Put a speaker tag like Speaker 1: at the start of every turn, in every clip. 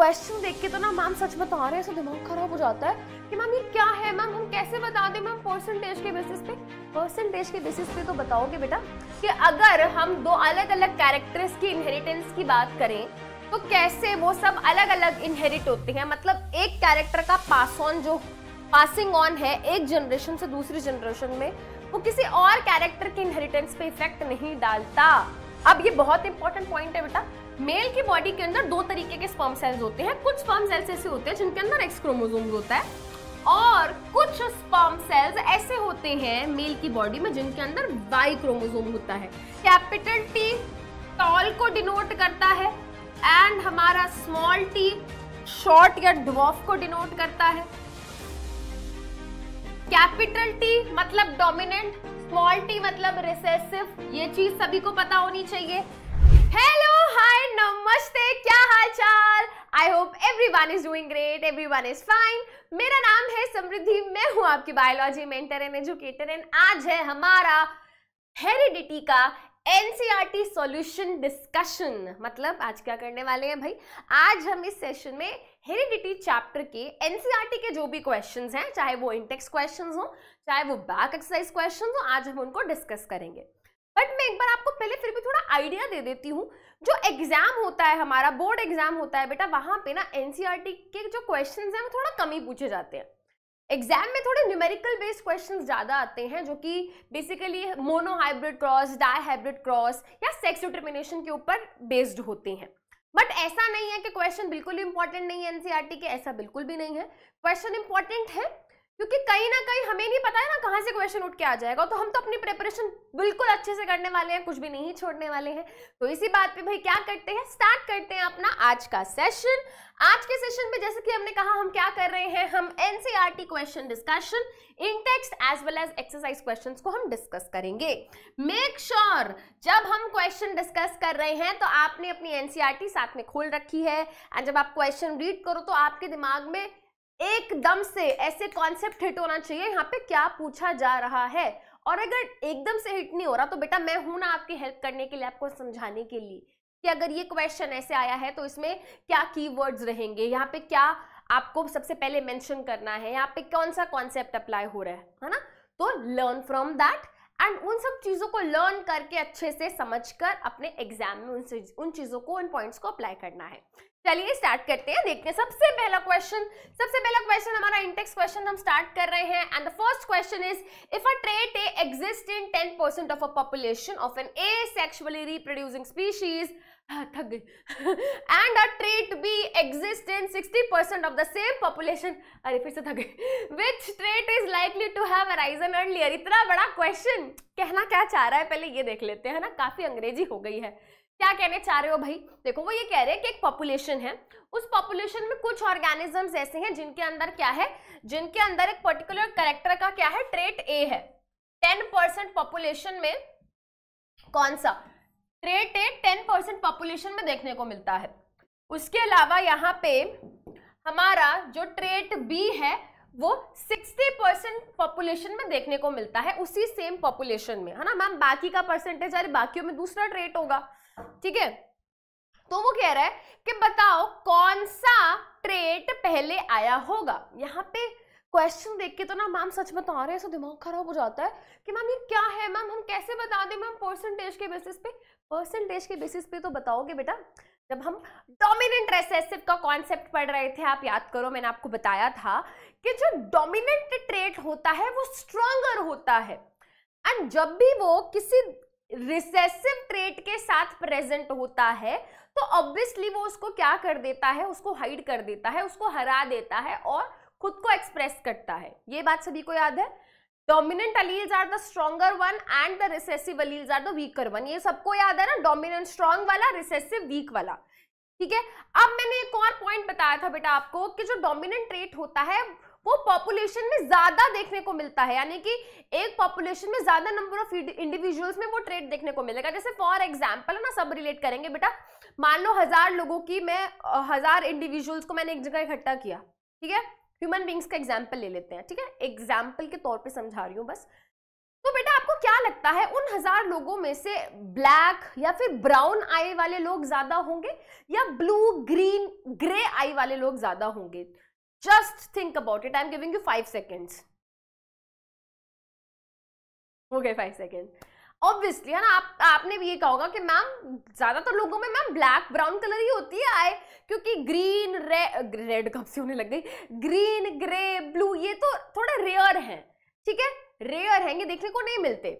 Speaker 1: Question देख के तो ना मैम सच बता रहे हैं दिमाग खराब हो जाता है कि मैम ये क्या है मैम हम कैसे बता दें मैम परसेंटेज के बेसिस पे परसेंटेज के बेसिस पे तो बताओगे बेटा कि अगर हम दो अलग अलग कैरेक्टर्स की इनहेरिटेंस की बात करें तो कैसे वो सब अलग अलग इनहेरिट होते हैं मतलब एक कैरेक्टर का पास ऑन जो पासिंग ऑन है एक जनरेशन से दूसरी जनरेशन में वो किसी और कैरेक्टर के इनहेरिटेंस पे इफेक्ट नहीं डालता अब ये बहुत इंपॉर्टेंट पॉइंट है बेटा मेल की बॉडी के अंदर दो तरीके के स्पर्म सेल्स होते हैं कुछ स्पर्म सेल्स ऐसे होते हैं जिनके अंदर एक्सक्रोमोजोम होता है और कुछ स्पर्म सेल्स ऐसे होते हैं मेल की बॉडी में जिनके अंदर वाई क्रोमोजोम होता है कैपिटल टी टॉल को डिनोट करता है एंड हमारा स्मॉल टी शॉर्ट या डॉफ को डिनोट करता है कैपिटल टी मतलब डोमिनेंट स्मॉल टी मतलब रिसेसिव ये चीज सभी को पता होनी चाहिए हेलो हाय नमस्ते क्या हाल चाल I hope everyone is doing great everyone is fine मेरा नाम है समृद्धि मैं हूं आपकी biology mentor and educator and आज है हमारा हेरिडिटी का एनसीईआरटी सॉल्यूशन डिस्कशन मतलब आज क्या करने वाले हैं भाई आज हम इस सेशन में हेरिडिटी चैप्टर के एनसीईआरटी e के जो भी क्वेश्चंस हैं चाहे वो इंटेक्स क्वेश्चंस हो चाहे वो बैक एक्सरसाइज क्वेश्चंस हो आज हम उनको डिस्कस करेंगे बट मैं एक बार आपको पहले फिर भी थोड़ा आइडिया दे देती हूँ जो एग्जाम होता है हमारा बोर्ड एग्जाम होता है बेटा वहां पे ना एनसीआर e के जो क्वेश्चन है वो थोड़ा कम ही पूछे जाते हैं एग्जाम में थोड़े न्यूमेरिकल बेस्ड क्वेश्चंस ज़्यादा आते हैं जो कि basically monohybrid cross dihybrid cross या सेक्स डिटर्मिनेशन के ऊपर बेस्ड होते हैं बट ऐसा नहीं है कि क्वेश्चन बिल्कुल इंपॉर्टेंट नहीं है एनसीआर e के ऐसा बिल्कुल भी नहीं है क्वेश्चन इंपॉर्टेंट है क्योंकि कहीं ना कहीं हमें नहीं पता है ना कहाँ से क्वेश्चन उठ के आ जाएगा तो हम तो अपनी प्रिपरेशन बिल्कुल अच्छे से करने वाले हैं कुछ भी नहीं छोड़ने वाले हैं तो इसी बात पे भाई क्या करते हैं स्टार्ट करते हैं अपना आज का सेशन आज के सेशन में जैसे कि हमने कहा हम क्या कर रहे हैं हम NCR question discussion in text as well as exercise question को हम डिस्कस करेंगे मेक श्योर sure, जब हम क्वेश्चन डिस्कस कर रहे हैं तो आपने अपनी एनसीआर e साथ में खोल रखी है एंड जब आप क्वेश्चन रीड करो तो आपके दिमाग में एकदम से ऐसे कॉन्सेप्ट हिट होना चाहिए यहाँ पे क्या पूछा जा रहा है और अगर एकदम से हिट नहीं हो रहा तो बेटा मैं हूं ना आपकी हेल्प करने के लिए आपको समझाने के लिए कि अगर ये क्वेश्चन ऐसे आया है तो इसमें क्या कीवर्ड्स रहेंगे यहाँ पे क्या आपको सबसे पहले मेंशन करना है यहाँ पे कौन सा कॉन्सेप्ट अप्लाई हो रहा है है ना तो लर्न फ्रॉम दैट एंड उन सब चीज़ों को लर्न करके अच्छे से समझ कर अपने एग्जाम में उन उन चीज़ों को उन पॉइंट्स को अप्लाई करना है चलिए स्टार्ट करते हैं देखते हैं सबसे पहला क्वेश्चन सबसे पहला क्वेश्चन हमारा इंटेक्स क्वेश्चन हम स्टार्ट कर रहे हैं and the first question is if a trait A exist in 10% of a population of an asexually reproducing species थक गई and a trait B exist in 60% of the same population अरे फिर से थक गई which trait is likely to have arisen earlier इतना बड़ा question कहना क्या चाह रहा है पहले ये देख लेते हैं ना काफी अंग्रेजी हो गई है क्या कहने चाह रहे हो भाई देखो वो ये कह रहे हैं कि एक पॉपुलेशन है उस पॉपुलेशन में कुछ ऑर्गेनिजम्स ऐसे हैं जिनके अंदर क्या है जिनके अंदर एक पर्टिकुलर करेक्टर का क्या है ट्रेट ए है टेन परसेंट पॉपुलेशन में कौन सा trait A ten percent population में देखने को मिलता है उसके अलावा यहाँ पे हमारा जो ट्रेट बी है वो 60 परसेंट पॉपुलेशन में देखने को मिलता है उसी सेम पॉपुलेशन में है ना मैम बाकी का परसेंटेज अरे बाकियों में दूसरा ट्रेट होगा ठीक है तो वो कह रहा है कि बताओ कौन सा ट्रेट पहले आया होगा यहाँ पे क्वेश्चन देख के तो ना मैम सच बता रहे हैं सो दिमाग खराब हो जाता है कि मैम ये क्या है मैम हम कैसे बता दें मैम परसेंटेज के बेसिस पे परसेंटेज के बेसिस पे तो बताओगे बेटा जब हम डोमिनेंट रेसेसिव का कॉन्सेप्ट पढ़ रहे थे आप याद करो मैंने आपको बताया था कि जो डोमिनेंट ट्रेट होता है वो स्ट्रॉन्गर होता है एंड जब भी वो किसी रिसेसिव ट्रेट के साथ प्रेजेंट होता है तो ऑब्वियसली वो उसको क्या कर देता है उसको हाइड कर देता है उसको हरा देता है और खुद को एक्सप्रेस करता है ये बात सभी को याद है dominant alleles are the stronger one and the recessive alleles are the weaker one ये सबको याद है ना डोमिनेंट स्ट्रॉन्ग वाला रिसेसिव वीक वाला ठीक है अब मैंने एक और पॉइंट बताया था बेटा आपको कि जो डोमिनेंट ट्रेट होता है वो पॉपुलेशन में ज्यादा देखने को मिलता है यानी कि एक पॉपुलेशन में ज्यादा नंबर ऑफ इंडिविजुअल्स में वो ट्रेड देखने को मिलेगा जैसे फॉर एग्जाम्पल है ना सब रिलेट करेंगे बेटा मान लो हजार लोगों की मैं हजार इंडिविजुअल्स को मैंने एक जगह इकट्ठा किया ठीक है ह्यूमन बींग्स का एग्जाम्पल ले लेते हैं ठीक है एग्जाम्पल के तौर पर समझा रही हूँ बस तो बेटा आपको क्या लगता है उन हजार लोगों में से ब्लैक या फिर ब्राउन आई वाले लोग ज्यादा होंगे या ब्लू ग्रीन ग्रे आई
Speaker 2: वाले लोग ज्यादा होंगे just think about it I am giving you five seconds हो गए फाइव सेकेंड ऑब्वियसली है ना आप आपने भी ये
Speaker 1: कहा होगा कि मैम ज़्यादातर लोगों में मैम ब्लैक ब्राउन कलर ही होती है आए क्योंकि ग्रीन रे रेड कब से होने लग गई ग्रीन ग्रे ब्लू ये तो थोड़ा रेयर हैं ठीक है रेयर हैं ये देखने को नहीं मिलते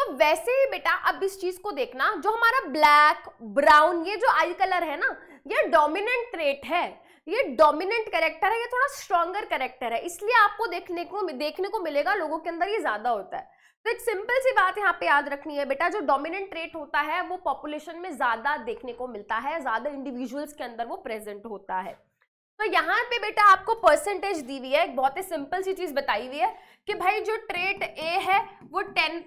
Speaker 1: तो वैसे ही बेटा अब इस चीज़ को देखना जो हमारा ब्लैक ब्राउन ये जो आई कलर है ना ये डोमिनेंट ट्रेट है ये डोमिनेंट कैरेक्टर है ये थोड़ा स्ट्रॉन्गर करेक्टर है इसलिए आपको देखने को देखने को मिलेगा लोगों के अंदर ये ज़्यादा होता है तो एक सिंपल सी बात यहाँ पे याद रखनी है बेटा जो डोमिनेंट ट्रेट होता है वो पॉपुलेशन में ज़्यादा देखने को मिलता है ज़्यादा इंडिविजुअल्स के अंदर वो प्रेजेंट होता है तो यहाँ पे बेटा आपको परसेंटेज दी हुई है एक बहुत ही सिंपल सी चीज़ बताई हुई है कि भाई जो ट्रेट ए है वो टेन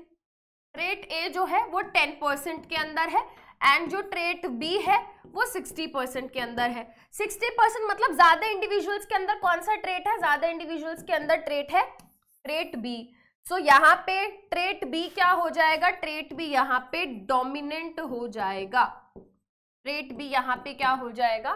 Speaker 1: ट्रेट ए जो है वो टेन परसेंट के अंदर है एंड जो ट्रेट बी है वो 60 परसेंट के अंदर है 60 परसेंट मतलब ज़्यादा इंडिविजुअल्स के अंदर कौन सा ट्रेट है ज़्यादा इंडिविजुअल्स के अंदर ट्रेट है ट्रेट बी सो so, यहाँ पे ट्रेट बी क्या हो जाएगा ट्रेट बी यहाँ पे डोमिनेंट हो जाएगा ट्रेट बी यहाँ पे क्या हो जाएगा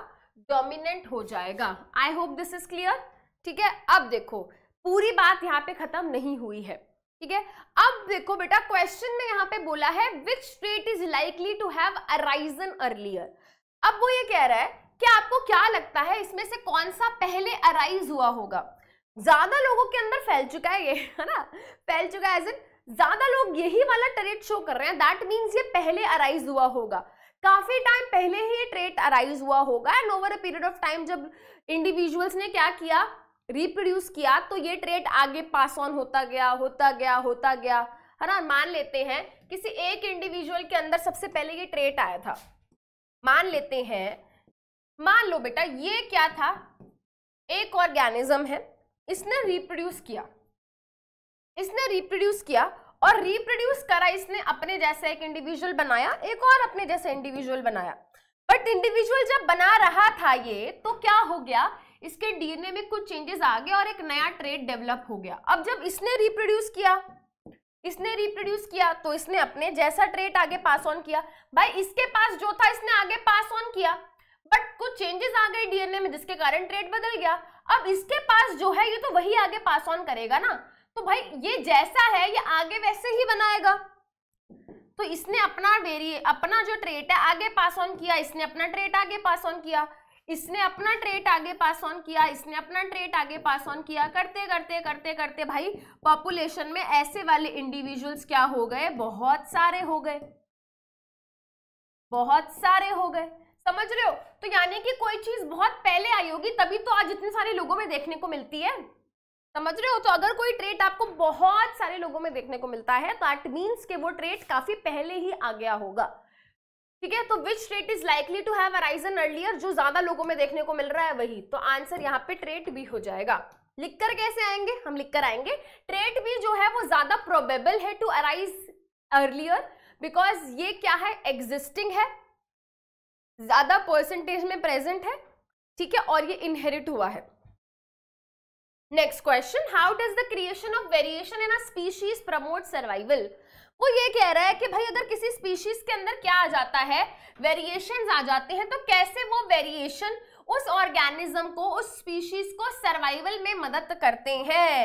Speaker 1: डोमिनेंट हो जाएगा I hope this is clear ठीक है अब देखो पूरी बात यहाँ पे खत्म नहीं हुई है ठीक है अब देखो बेटा क्वेश्चन में यहाँ पे बोला है which state is likely to have arisen earlier अब वो ये कह रहा है कि आपको क्या लगता है इसमें से कौन सा पहले अराइज हुआ होगा ज्यादा लोगों के अंदर फैल चुका है ये है ना फैल चुका है एज इन ज्यादा लोग यही वाला ट्रेट शो कर रहे हैं दैट मीन्स ये पहले अराइज हुआ होगा काफी टाइम पहले ही ये ट्रेट अराइज हुआ होगा and over a period of time जब इंडिविजुअल्स ने क्या किया रिप्रोड्यूस किया तो ये ट्रेट आगे पास ऑन होता गया होता गया होता गया है ना मान लेते हैं किसी एक इंडिविजुअल के अंदर सबसे पहले ये ट्रेट आया था मान लेते हैं मान लो बेटा ये क्या था एक ऑर्गेनिज्म है इसने रिप्रोड्यूस किया इसने रिप्रोड्यूस किया और रिप्रोड्यूस करा इसने अपने जैसा एक इंडिविजुअल बनाया एक और अपने जैसा इंडिविजुअल बनाया बट इंडिविजुअल जब बना रहा था ये तो क्या हो गया इसके डीएनए में कुछ चेंजेस आ गए और एक नया ट्रेड डेवलप हो गया अब जब इसने रिप्रोड्यूस किया इसने रिप्रोड्यूस किया तो इसने अपने जैसा ट्रेड आगे पास ऑन किया भाई इसके पास जो था इसने आगे पास ऑन किया बट कुछ चेंजेस आ गए डीएनए में जिसके कारण ट्रेड बदल गया अब इसके पास जो है ये तो वही आगे पास ऑन करेगा ना तो भाई ये जैसा है ये आगे वैसे ही बनाएगा तो इसने अपना वेरिए अपना जो ट्रेट है आगे पास ऑन किया इसने अपना ट्रेट आगे पास ऑन किया इसने अपना ट्रेट आगे पास ऑन किया इसने अपना ट्रेट आगे पास ऑन किया करते करते करते करते भाई पॉपुलेशन में ऐसे वाले इंडिविजुअल्स क्या हो गए बहुत सारे हो गए बहुत सारे हो गए समझ रहे हो तो यानी कि कोई चीज बहुत पहले आई होगी तभी तो आज इतने सारे लोगों में देखने को मिलती है समझ रहे हो तो अगर कोई ट्रेट आपको बहुत सारे लोगों में देखने को मिलता है तो दैट मीन्स के वो ट्रेट काफी पहले ही आ गया होगा ठीक है तो which trait is likely to have arisen earlier जो ज्यादा लोगों में देखने को मिल रहा है वही तो आंसर यहाँ पे ट्रेट भी हो जाएगा लिखकर कैसे आएंगे हम लिखकर आएंगे ट्रेट भी जो है वो ज्यादा प्रोबेबल है टू अराइज अर्लियर बिकॉज ये क्या है एग्जिस्टिंग है ज्यादा परसेंटेज में प्रेजेंट है ठीक है और ये इनहेरिट हुआ है next question how does the creation of variation in a species promote survival वो ये कह रहा है कि भाई अगर किसी स्पीशीज के अंदर क्या आ जाता है वेरिएशन आ जाते हैं तो कैसे वो वेरिएशन उस ऑर्गेनिज्म को उस स्पीशीज को सर्वाइवल में मदद करते हैं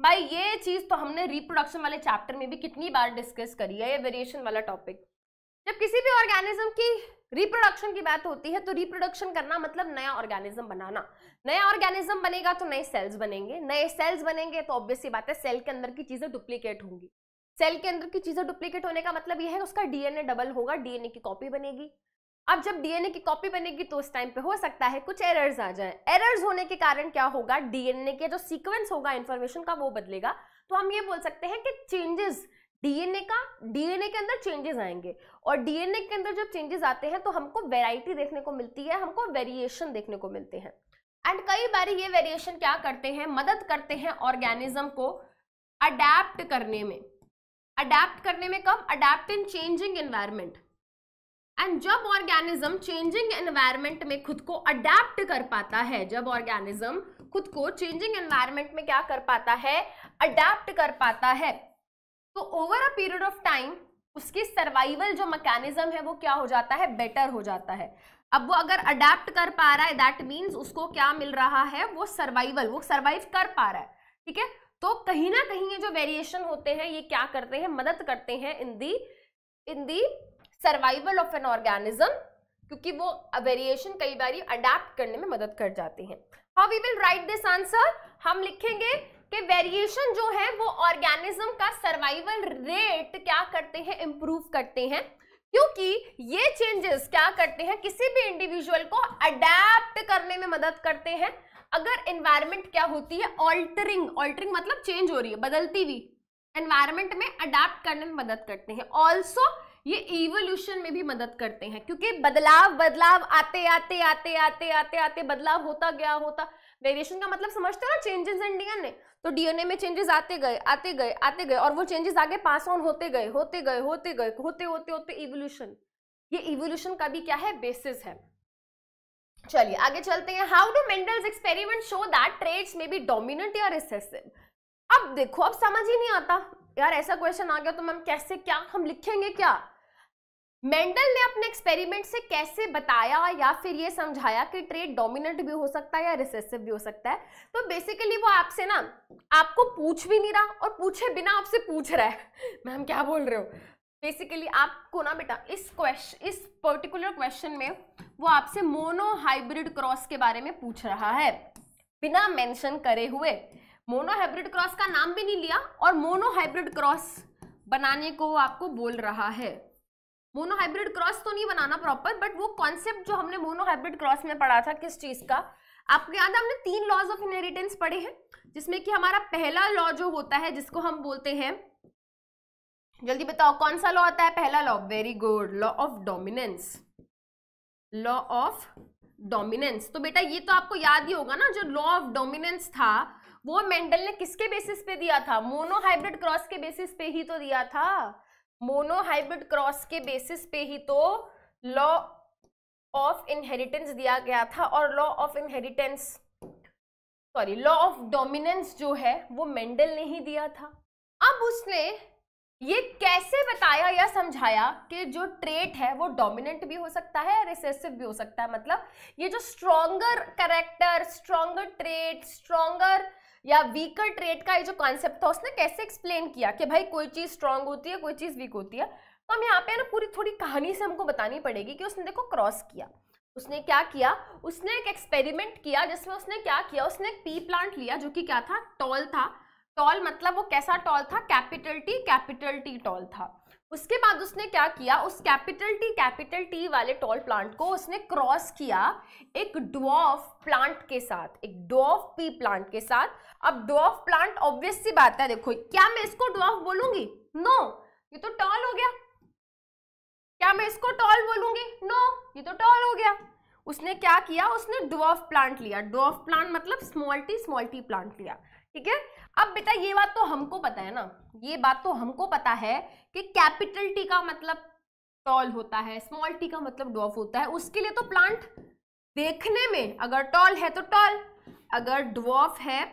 Speaker 1: भाई ये चीज तो हमने रिप्रोडक्शन वाले चैप्टर में भी कितनी बार डिस्कस करी है ये वेरिएशन वाला टॉपिक जब किसी भी ऑर्गेनिज्म की रिप्रोडक्शन की बात होती है तो रिप्रोडक्शन करना मतलब नया ऑर्गेनिज्म बनाना नया ऑर्गेनिज्म बनेगा तो नए सेल्स बनेंगे नए सेल्स बनेंगे तो ऑब्वियसली बात है सेल के अंदर की चीज़ें डुप्लीकेट होंगी सेल के अंदर की चीजें डुप्लीकेट होने का मतलब यह है उसका डीएनए डबल होगा डीएनए की कॉपी बनेगी अब जब डीएनए की कॉपी बनेगी तो उस टाइम पे हो सकता है कुछ एरर्स आ जाए एरर्स होने के कारण क्या होगा डीएनए के जो सीक्वेंस होगा इन्फॉर्मेशन का वो बदलेगा तो हम ये बोल सकते हैं कि चेंजेस डीएनए का डीएनए के अंदर चेंजेस आएंगे और डीएनए के अंदर जब चेंजेस आते हैं तो हमको वेराइटी देखने को मिलती है हमको वेरिएशन देखने को मिलते हैं एंड कई बार ये वेरिएशन क्या करते हैं मदद करते हैं ऑर्गेनिज्म को अडेप्ट करने में अडेप्ट करने में कब adapt in changing environment and जब ऑर्गेनिज्म चेंजिंग एनवायरमेंट में खुद को अडेप्ट कर पाता है जब ऑर्गेनिज्म खुद को चेंजिंग एनवायरमेंट में क्या कर पाता है अडेप्ट कर पाता है तो over a period of time उसकी सर्वाइवल जो मैकेनिज्म है वो क्या हो जाता है बेटर हो जाता है अब वो अगर अडेप्ट कर पा रहा है दैट मीन्स उसको क्या मिल रहा है वो सर्वाइवल वो सर्वाइव कर पा रहा है ठीक है तो कहीं ना कहीं ये जो वेरिएशन होते हैं ये क्या करते हैं मदद करते हैं in the in the survival of an organism क्योंकि वो वेरिएशन कई बार अडेप्ट करने में मदद कर जाती हैं how we will write this answer हम लिखेंगे कि वेरिएशन जो है वो ऑर्गेनिज्म का सर्वाइवल रेट क्या करते हैं इंप्रूव करते हैं क्योंकि ये चेंजेस क्या करते हैं किसी भी इंडिविजुअल को अडेप्ट करने में मदद करते हैं अगर एनवायरमेंट क्या होती है ऑल्टरिंग ऑल्टरिंग मतलब चेंज हो रही है बदलती हुई एनवायरमेंट में अडाप्ट करने में मदद करते हैं ऑल्सो ये इवोल्यूशन में भी मदद करते हैं क्योंकि बदलाव बदलाव आते आते आते आते आते आते बदलाव होता गया होता वेरिएशन का मतलब समझते हो ना चेंजेस इन डीएनए तो डीएनए में चेंजेस आते गए आते गए आते गए और वो चेंजेस आगे पास ऑन होते गए होते गए होते गए होते होते होते इवोल्यूशन ये इवोल्यूशन का भी क्या है बेसिस है चलिए आगे चलते हैं how do Mendel's experiment show that traits may be dominant या रिसेसिव अब देखो अब समझ ही नहीं आता यार ऐसा क्वेश्चन आ गया तो मैम कैसे क्या हम लिखेंगे क्या मेंडल ने अपने एक्सपेरिमेंट से कैसे बताया या फिर ये समझाया कि ट्रेड डोमिनेंट भी हो सकता है या रिसेसिव भी हो सकता है तो बेसिकली वो आपसे ना आपको पूछ भी नहीं रहा और पूछे बिना आपसे पूछ रहा है मैम क्या बोल रहे हो बेसिकली आपको ना बेटा इस क्वेश्चन इस पर्टिकुलर क्वेश्चन में वो आपसे मोनो हाइब्रिड क्रॉस के बारे में पूछ रहा है बिना मेंशन करे हुए मोनो हाइब्रिड क्रॉस का नाम भी नहीं लिया और मोनो हाइब्रिड क्रॉस बनाने को आपको बोल रहा है मोनो हाइब्रिड क्रॉस तो नहीं बनाना प्रॉपर बट वो कॉन्सेप्ट जो हमने मोनो हाइब्रिड क्रॉस में पढ़ा था किस चीज़ का आपको याद है हमने तीन लॉज ऑफ इनहेरिटेंस पढ़े हैं जिसमें कि हमारा पहला लॉ जो होता है जिसको हम बोलते हैं जल्दी बताओ कौन सा लॉ आता है पहला law very good law of dominance law of dominance तो बेटा ये तो आपको याद ही होगा ना जो लॉ ऑफ डोमिनेंस था वो मेंडल ने किसके बेसिस पे दिया था मोनोहाइब्रिड क्रॉस के बेसिस पे ही तो दिया था मोनोहाइब्रिड क्रॉस के बेसिस पे ही तो लॉ ऑफ इनहेरिटेंस दिया गया था और law of inheritance sorry law of dominance जो है वो मेंडल ने ही दिया था अब उसने ये कैसे बताया या समझाया कि जो ट्रेट है वो डोमिनेंट भी हो सकता है रिसेसिव भी हो सकता है मतलब ये जो stronger character stronger trait stronger या वीकर ट्रेट का ये जो कॉन्सेप्ट था उसने कैसे एक्सप्लेन किया कि भाई कोई चीज़ स्ट्रांग होती है कोई चीज़ वीक होती है तो हम यहाँ पे ना पूरी थोड़ी कहानी से हमको बतानी पड़ेगी कि उसने देखो क्रॉस किया उसने क्या किया उसने एक एक्सपेरिमेंट किया जिसमें उसने क्या किया उसने एक पी प्लांट लिया जो कि क्या था टॉल था टॉल मतलब वो कैसा टॉल था capital T capital T tall था उसके बाद उसने क्या किया उस कैपिटल टी कैपिटल टी वाले टॉल प्लांट को उसने क्रॉस किया एक डॉफ प्लांट के साथ एक डॉफ पी प्लांट के साथ अब डॉफ प्लांट ऑब्वियस सी बात है देखो क्या मैं इसको डॉफ बोलूंगी नो ये तो टॉल हो गया क्या मैं इसको टॉल बोलूंगी नो ये तो टॉल हो गया उसने क्या किया उसने डॉफ प्लांट लिया डॉफ प्लांट मतलब small T small T plant लिया ठीक है अब बेटा ये बात तो हमको पता है ना ये बात तो हमको पता है कि कैपिटल टी का मतलब टॉल होता है स्मॉल टी का मतलब डॉफ होता है उसके लिए तो प्लांट देखने में अगर टॉल है तो टॉल अगर ड्वॉफ है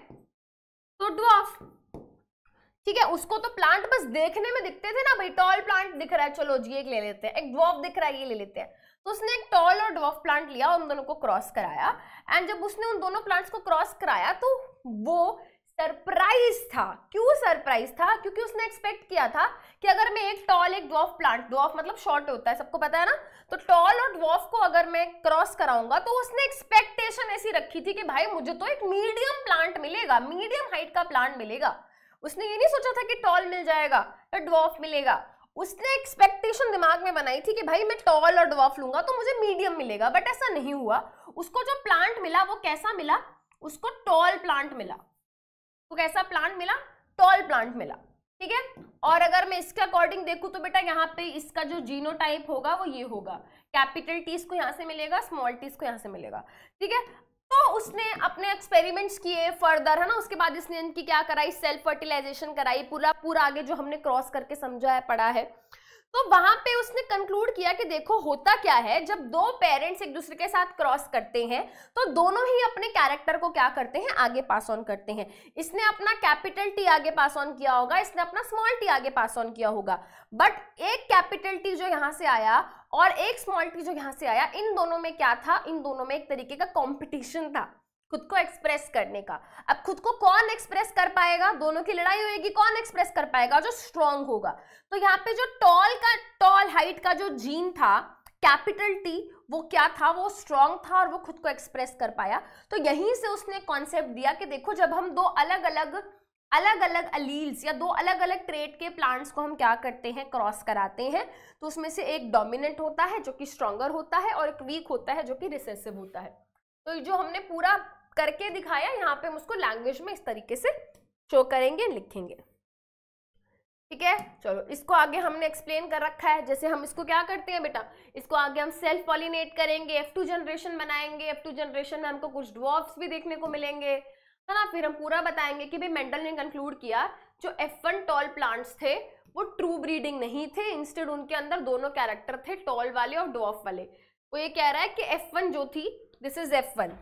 Speaker 1: तो ड्वॉफ ठीक है उसको तो प्लांट बस देखने में दिखते थे ना भाई टॉल प्लांट दिख रहा है चलो जी एक ले लेते हैं एक ड्वॉफ दिख रहा है ये ले लेते हैं तो उसने एक टॉल और ड्वॉफ प्लांट लिया और उन दोनों को क्रॉस कराया एंड जब उसने उन दोनों प्लांट्स को क्रॉस कराया तो वो सरप्राइज था क्यों सरप्राइज था क्योंकि उसने एक्सपेक्ट किया था कि अगर मैं एक टॉल एक ड्वॉफ प्लांट ड्वॉफ मतलब शॉर्ट होता है सबको पता है ना तो टॉल और ड्वॉफ को अगर मैं क्रॉस कराऊंगा तो उसने एक्सपेक्टेशन ऐसी रखी थी कि भाई मुझे तो एक मीडियम प्लांट मिलेगा मीडियम हाइट का प्लांट मिलेगा उसने ये नहीं सोचा था कि टॉल मिल जाएगा या ड्वॉफ मिलेगा उसने एक्सपेक्टेशन दिमाग में बनाई थी कि भाई मैं टॉल और ड्वॉफ लूंगा तो मुझे मीडियम मिलेगा बट ऐसा नहीं हुआ उसको जो प्लांट मिला वो कैसा मिला उसको टॉल प्लांट मिला तो कैसा प्लांट मिला टॉल प्लांट मिला ठीक है और अगर मैं इसके अकॉर्डिंग देखूं तो बेटा यहाँ पे इसका जो जीनो टाइप होगा वो ये होगा कैपिटल टीस को यहाँ से मिलेगा स्मॉल टीस को यहाँ से मिलेगा ठीक है तो उसने अपने एक्सपेरिमेंट्स किए फर्दर है ना उसके बाद इसने इनकी क्या कराई सेल्फ फर्टिलाइजेशन कराई पूरा पूरा आगे जो हमने क्रॉस करके समझा है पढ़ा है तो वहां पे उसने कंक्लूड किया कि देखो होता क्या है जब दो पेरेंट्स एक दूसरे के साथ क्रॉस करते हैं तो दोनों ही अपने कैरेक्टर को क्या करते हैं आगे पास ऑन करते हैं इसने अपना कैपिटल टी आगे पास ऑन किया होगा इसने अपना स्मॉल टी आगे पास ऑन किया होगा बट एक कैपिटल टी जो यहाँ से आया और एक स्मॉल टी जो यहाँ से आया इन दोनों में क्या था इन दोनों में एक तरीके का कॉम्पिटिशन था खुद को एक्सप्रेस करने का अब खुद को कौन एक्सप्रेस कर पाएगा दोनों की लड़ाई होगी कौन एक्सप्रेस कर पाएगा जो स्ट्रांग होगा तो यहाँ पे जो टॉल का टॉल हाइट का जो जीन था कैपिटल टी वो क्या था वो स्ट्रांग था और वो खुद को एक्सप्रेस कर पाया तो यहीं से उसने कॉन्सेप्ट दिया कि देखो जब हम दो अलग अलग अलग अलग अलील्स या दो अलग अलग ट्रेड के प्लांट्स को हम क्या करते हैं क्रॉस कराते हैं तो उसमें से एक डोमिनेंट होता है जो कि स्ट्रॉन्गर होता है और एक वीक होता है जो कि रिसेसिव होता है तो जो हमने पूरा करके दिखाया यहाँ पे हम उसको लैंग्वेज में इस तरीके से शो करेंगे लिखेंगे ठीक है चलो इसको आगे हमने एक्सप्लेन कर रखा है जैसे हम इसको क्या करते हैं बेटा इसको आगे हम सेल्फ पॉलिनेट करेंगे एफ टू जनरेशन बनाएंगे एफ टू जनरेशन में हमको कुछ ड्वॉफ्स भी देखने को मिलेंगे है ना फिर हम पूरा बताएंगे कि भाई मेंडल ने कंक्लूड किया जो एफ वन टॉल प्लांट्स थे वो ट्रू ब्रीडिंग नहीं थे इंस्टेड उनके अंदर दोनों कैरेक्टर थे टॉल वाले और डॉफ वाले वो ये कह रहा है कि एफ वन जो थी this is F one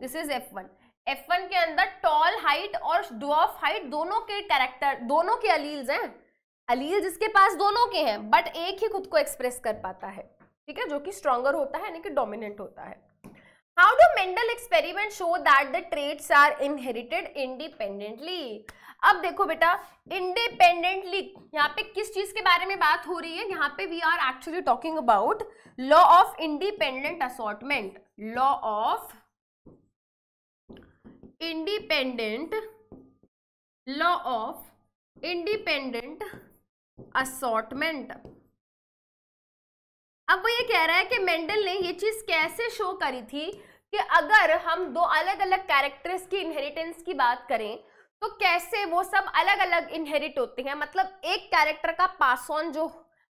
Speaker 1: this is F one F one के अंदर टॉल हाइट और डॉफ हाइट दोनों के कैरेक्टर दोनों के अलील्स हैं अलील जिसके पास दोनों के हैं बट एक ही खुद को एक्सप्रेस कर पाता है ठीक है जो कि स्ट्रॉन्गर होता है यानी कि डोमिनेंट होता है how do Mendel experiment show that the traits are inherited independently अब देखो बेटा इंडिपेंडेंटली यहाँ पे किस चीज के बारे में बात हो रही है यहाँ पे we are actually talking about law of independent assortment law of
Speaker 2: independent law of independent assortment
Speaker 1: अब वो ये कह रहा है कि मेंडल ने ये चीज़ कैसे शो करी थी कि अगर हम दो अलग अलग कैरेक्टर्स की इनहेरिटेंस की बात करें तो कैसे वो सब अलग अलग इनहेरिट होते हैं मतलब एक कैरेक्टर का पास ऑन जो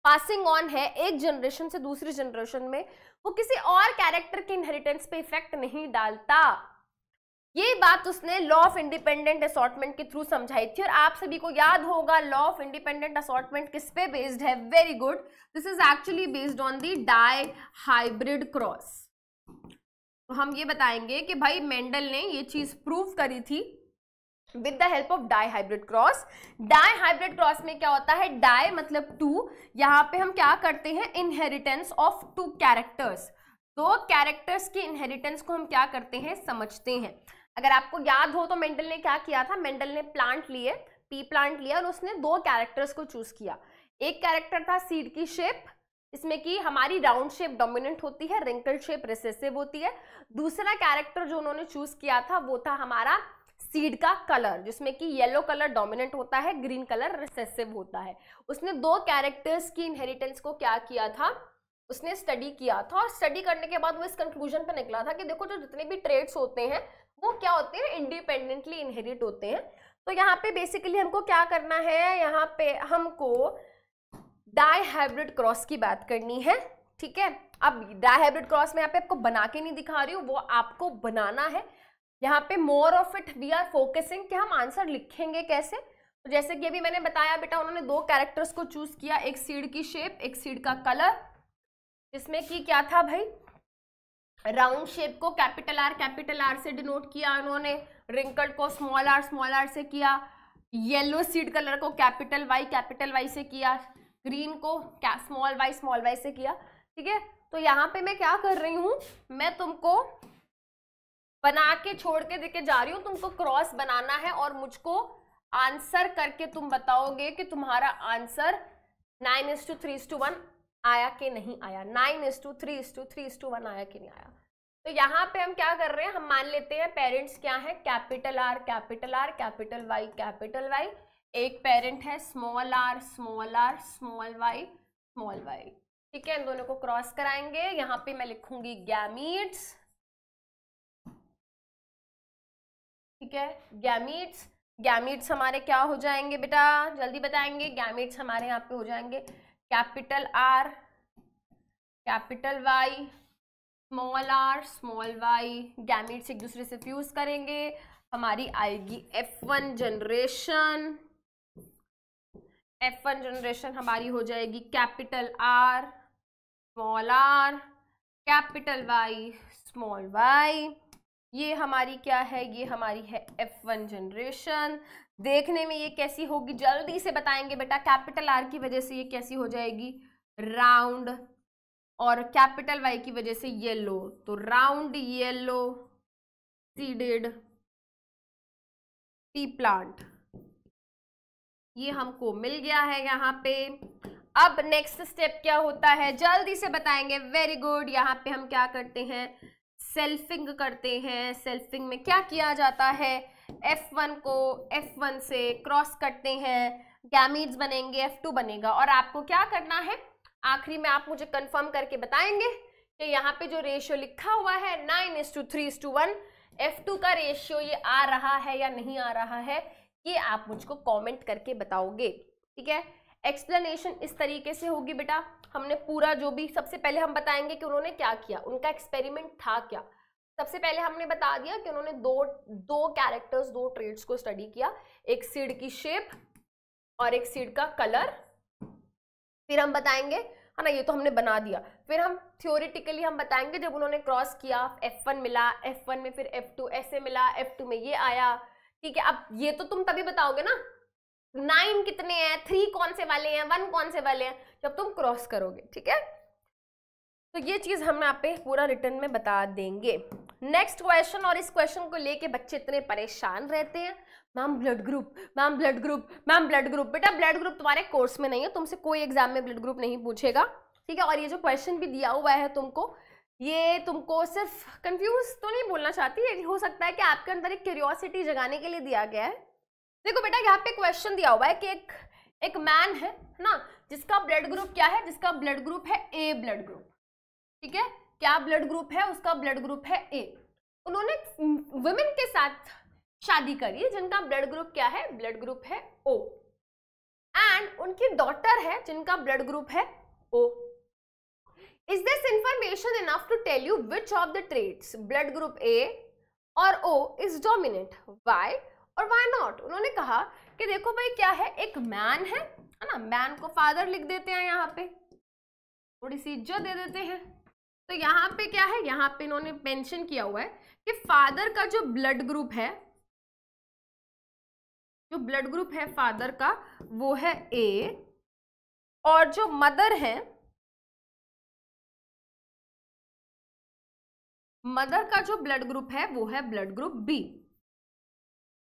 Speaker 1: पासिंग ऑन है एक जनरेशन से दूसरी जनरेशन में वो किसी और कैरेक्टर के इनहेरिटेंस पे इफेक्ट नहीं डालता ये बात उसने लॉ ऑफ इंडिपेंडेंट असॉटमेंट के थ्रू समझाई थी और आप सभी को याद होगा लॉ ऑफ इंडिपेंडेंट असॉटमेंट किस पे बेस्ड है very good this is actually based on the dihybrid cross तो हम ये बताएंगे कि भाई मेंडल ने ये चीज प्रूव करी थी with the help of dihybrid cross dihybrid cross में क्या होता है डाई मतलब टू यहाँ पे हम क्या करते हैं इनहेरिटेंस ऑफ टू कैरेक्टर्स दो कैरेक्टर्स की इनहेरिटेंस को हम क्या करते हैं समझते हैं अगर आपको याद हो तो मेंडल ने क्या किया था मेंडल ने प्लांट लिए पी प्लांट लिया और उसने दो कैरेक्टर्स को चूज किया एक कैरेक्टर था सीड की शेप इसमें कि हमारी राउंड शेप डोमिनेंट होती है रिंकल शेप रिसेसिव होती है दूसरा कैरेक्टर जो उन्होंने चूज किया था वो था हमारा सीड का कलर जिसमें कि येलो कलर डोमिनेंट होता है ग्रीन कलर रिसेसिव होता है उसने दो कैरेक्टर्स की इनहेरिटेंस को क्या किया था उसने स्टडी किया था और स्टडी करने के बाद वो इस कंक्लूजन पर निकला था कि देखो जो जितने भी ट्रेड्स होते हैं वो क्या होते हैं इंडिपेंडेंटली इनहेरिट होते हैं तो यहाँ पे बेसिकली हमको क्या करना है यहाँ पे हमको डायहाइब्रिड क्रॉस की बात करनी है ठीक है अब हाइब्रिड क्रॉस में यहाँ पे आपको बना के नहीं दिखा रही हूँ वो आपको बनाना है यहाँ पे more of it we are focusing कि हम आंसर लिखेंगे कैसे तो जैसे कि अभी मैंने बताया बेटा उन्होंने दो कैरेक्टर्स को चूज किया एक सीड की शेप एक सीड का कलर जिसमें कि क्या था भाई राउंड शेप को कैपिटल आर कैपिटल आर से डिनोट किया उन्होंने रिंकल को स्मॉल आर स्मॉल आर से किया येलो सीड कलर को कैपिटल वाई कैपिटल वाई से किया ग्रीन को क्या स्मॉल वाई स्मॉल वाई से किया ठीक है तो यहाँ पे मैं क्या कर रही हूँ मैं तुमको बना के छोड़ के देके जा रही हूँ तुमको क्रॉस बनाना है और मुझको आंसर करके तुम बताओगे कि तुम्हारा answer nine is to three is to one आया कि नहीं आया nine is to three is to three is to one आया कि नहीं आया तो यहाँ पे हम क्या कर रहे हैं हम मान लेते हैं पेरेंट्स क्या है capital R capital R capital Y capital Y एक पेरेंट है small R small R small Y small Y ठीक है इन दोनों को क्रॉस कराएंगे यहाँ पे मैं लिखूंगी गैमीट्स ठीक है गैमीट्स गैमीट्स हमारे क्या हो जाएंगे बेटा जल्दी बताएंगे गैमीट्स हमारे यहाँ पे हो जाएंगे capital R capital Y small R small Y gametes एक दूसरे से फ्यूज करेंगे हमारी आएगी F one generation F one generation हमारी हो जाएगी capital R small R capital Y small Y ये हमारी क्या है ये हमारी है एफ वन जनरेशन देखने में ये कैसी होगी जल्दी से बताएंगे बेटा कैपिटल आर की वजह से ये कैसी हो जाएगी राउंड
Speaker 2: और कैपिटल वाई की वजह से येलो तो राउंड येलो सीडेड टी प्लांट ये हमको मिल गया है यहाँ पे अब नेक्स्ट स्टेप क्या होता है जल्दी
Speaker 1: से बताएंगे वेरी गुड यहाँ पे हम क्या करते हैं सेल्फिंग करते हैं सेल्फिंग में क्या किया जाता है एफ वन को एफ वन से क्रॉस करते हैं गैमीट्स बनेंगे एफ टू बनेगा और आपको क्या करना है आखिरी में आप मुझे कंफर्म करके बताएंगे कि यहाँ पे जो रेशियो लिखा हुआ है nine is to three is to one F two का रेशियो ये आ रहा है या नहीं आ रहा है ये आप मुझको कॉमेंट करके बताओगे ठीक है एक्सप्लेनेशन इस तरीके से होगी बेटा हमने पूरा जो भी सबसे पहले हम बताएंगे कि उन्होंने क्या किया उनका एक्सपेरिमेंट था क्या सबसे पहले हमने बता दिया कि उन्होंने दो दो कैरेक्टर्स दो ट्रेड्स को स्टडी किया एक सीड की शेप
Speaker 2: और एक सीड का कलर
Speaker 1: फिर हम बताएंगे है ना ये तो हमने बना दिया फिर हम थ्योरिटिकली हम बताएंगे जब उन्होंने क्रॉस किया F1 मिला F1 में फिर F2 ऐसे मिला F2 में ये आया ठीक है अब ये तो तुम तभी बताओगे ना नाइन कितने हैं थ्री कौन से वाले हैं वन कौन से वाले हैं जब तुम क्रॉस करोगे ठीक है तो ये चीज़ हम आप पे पूरा रिटर्न में बता देंगे नेक्स्ट क्वेश्चन और इस क्वेश्चन को लेके बच्चे इतने परेशान रहते हैं ma'am blood group ma'am blood group ma'am blood group बेटा ब्लड ग्रुप तुम्हारे कोर्स में नहीं है तुमसे कोई एग्जाम में ब्लड ग्रुप नहीं पूछेगा ठीक है और ये जो क्वेश्चन भी दिया हुआ है तुमको ये तुमको सिर्फ कंफ्यूज तो नहीं बोलना चाहती हो सकता है कि आपके अंदर एक क्यूरियोसिटी जगाने के लिए दिया गया है देखो बेटा यहाँ पे क्वेश्चन दिया हुआ है कि एक एक मैन है ना जिसका ब्लड ग्रुप क्या है जिसका ब्लड ग्रुप है ए ब्लड ग्रुप ठीक है क्या ब्लड ग्रुप है उसका ब्लड ग्रुप है ए उन्होंने वुमेन के साथ शादी करी जिनका ब्लड ग्रुप क्या है ब्लड ग्रुप है ओ एंड उनकी डॉटर है जिनका ब्लड ग्रुप है O is this information enough to tell you which of the traits blood group A और ओ इज डोमिनेंट वाई और वाई नॉट उन्होंने कहा कि देखो भाई क्या है एक मैन है है ना मैन को फादर लिख देते हैं यहाँ पे थोड़ी सी इज्जत दे देते हैं तो यहाँ पे क्या है यहाँ पे इन्होंने मेंशन किया हुआ है कि फादर
Speaker 2: का जो ब्लड ग्रुप है जो ब्लड ग्रुप है फादर का वो है ए और जो मदर है मदर का जो ब्लड ग्रुप है वो है blood group B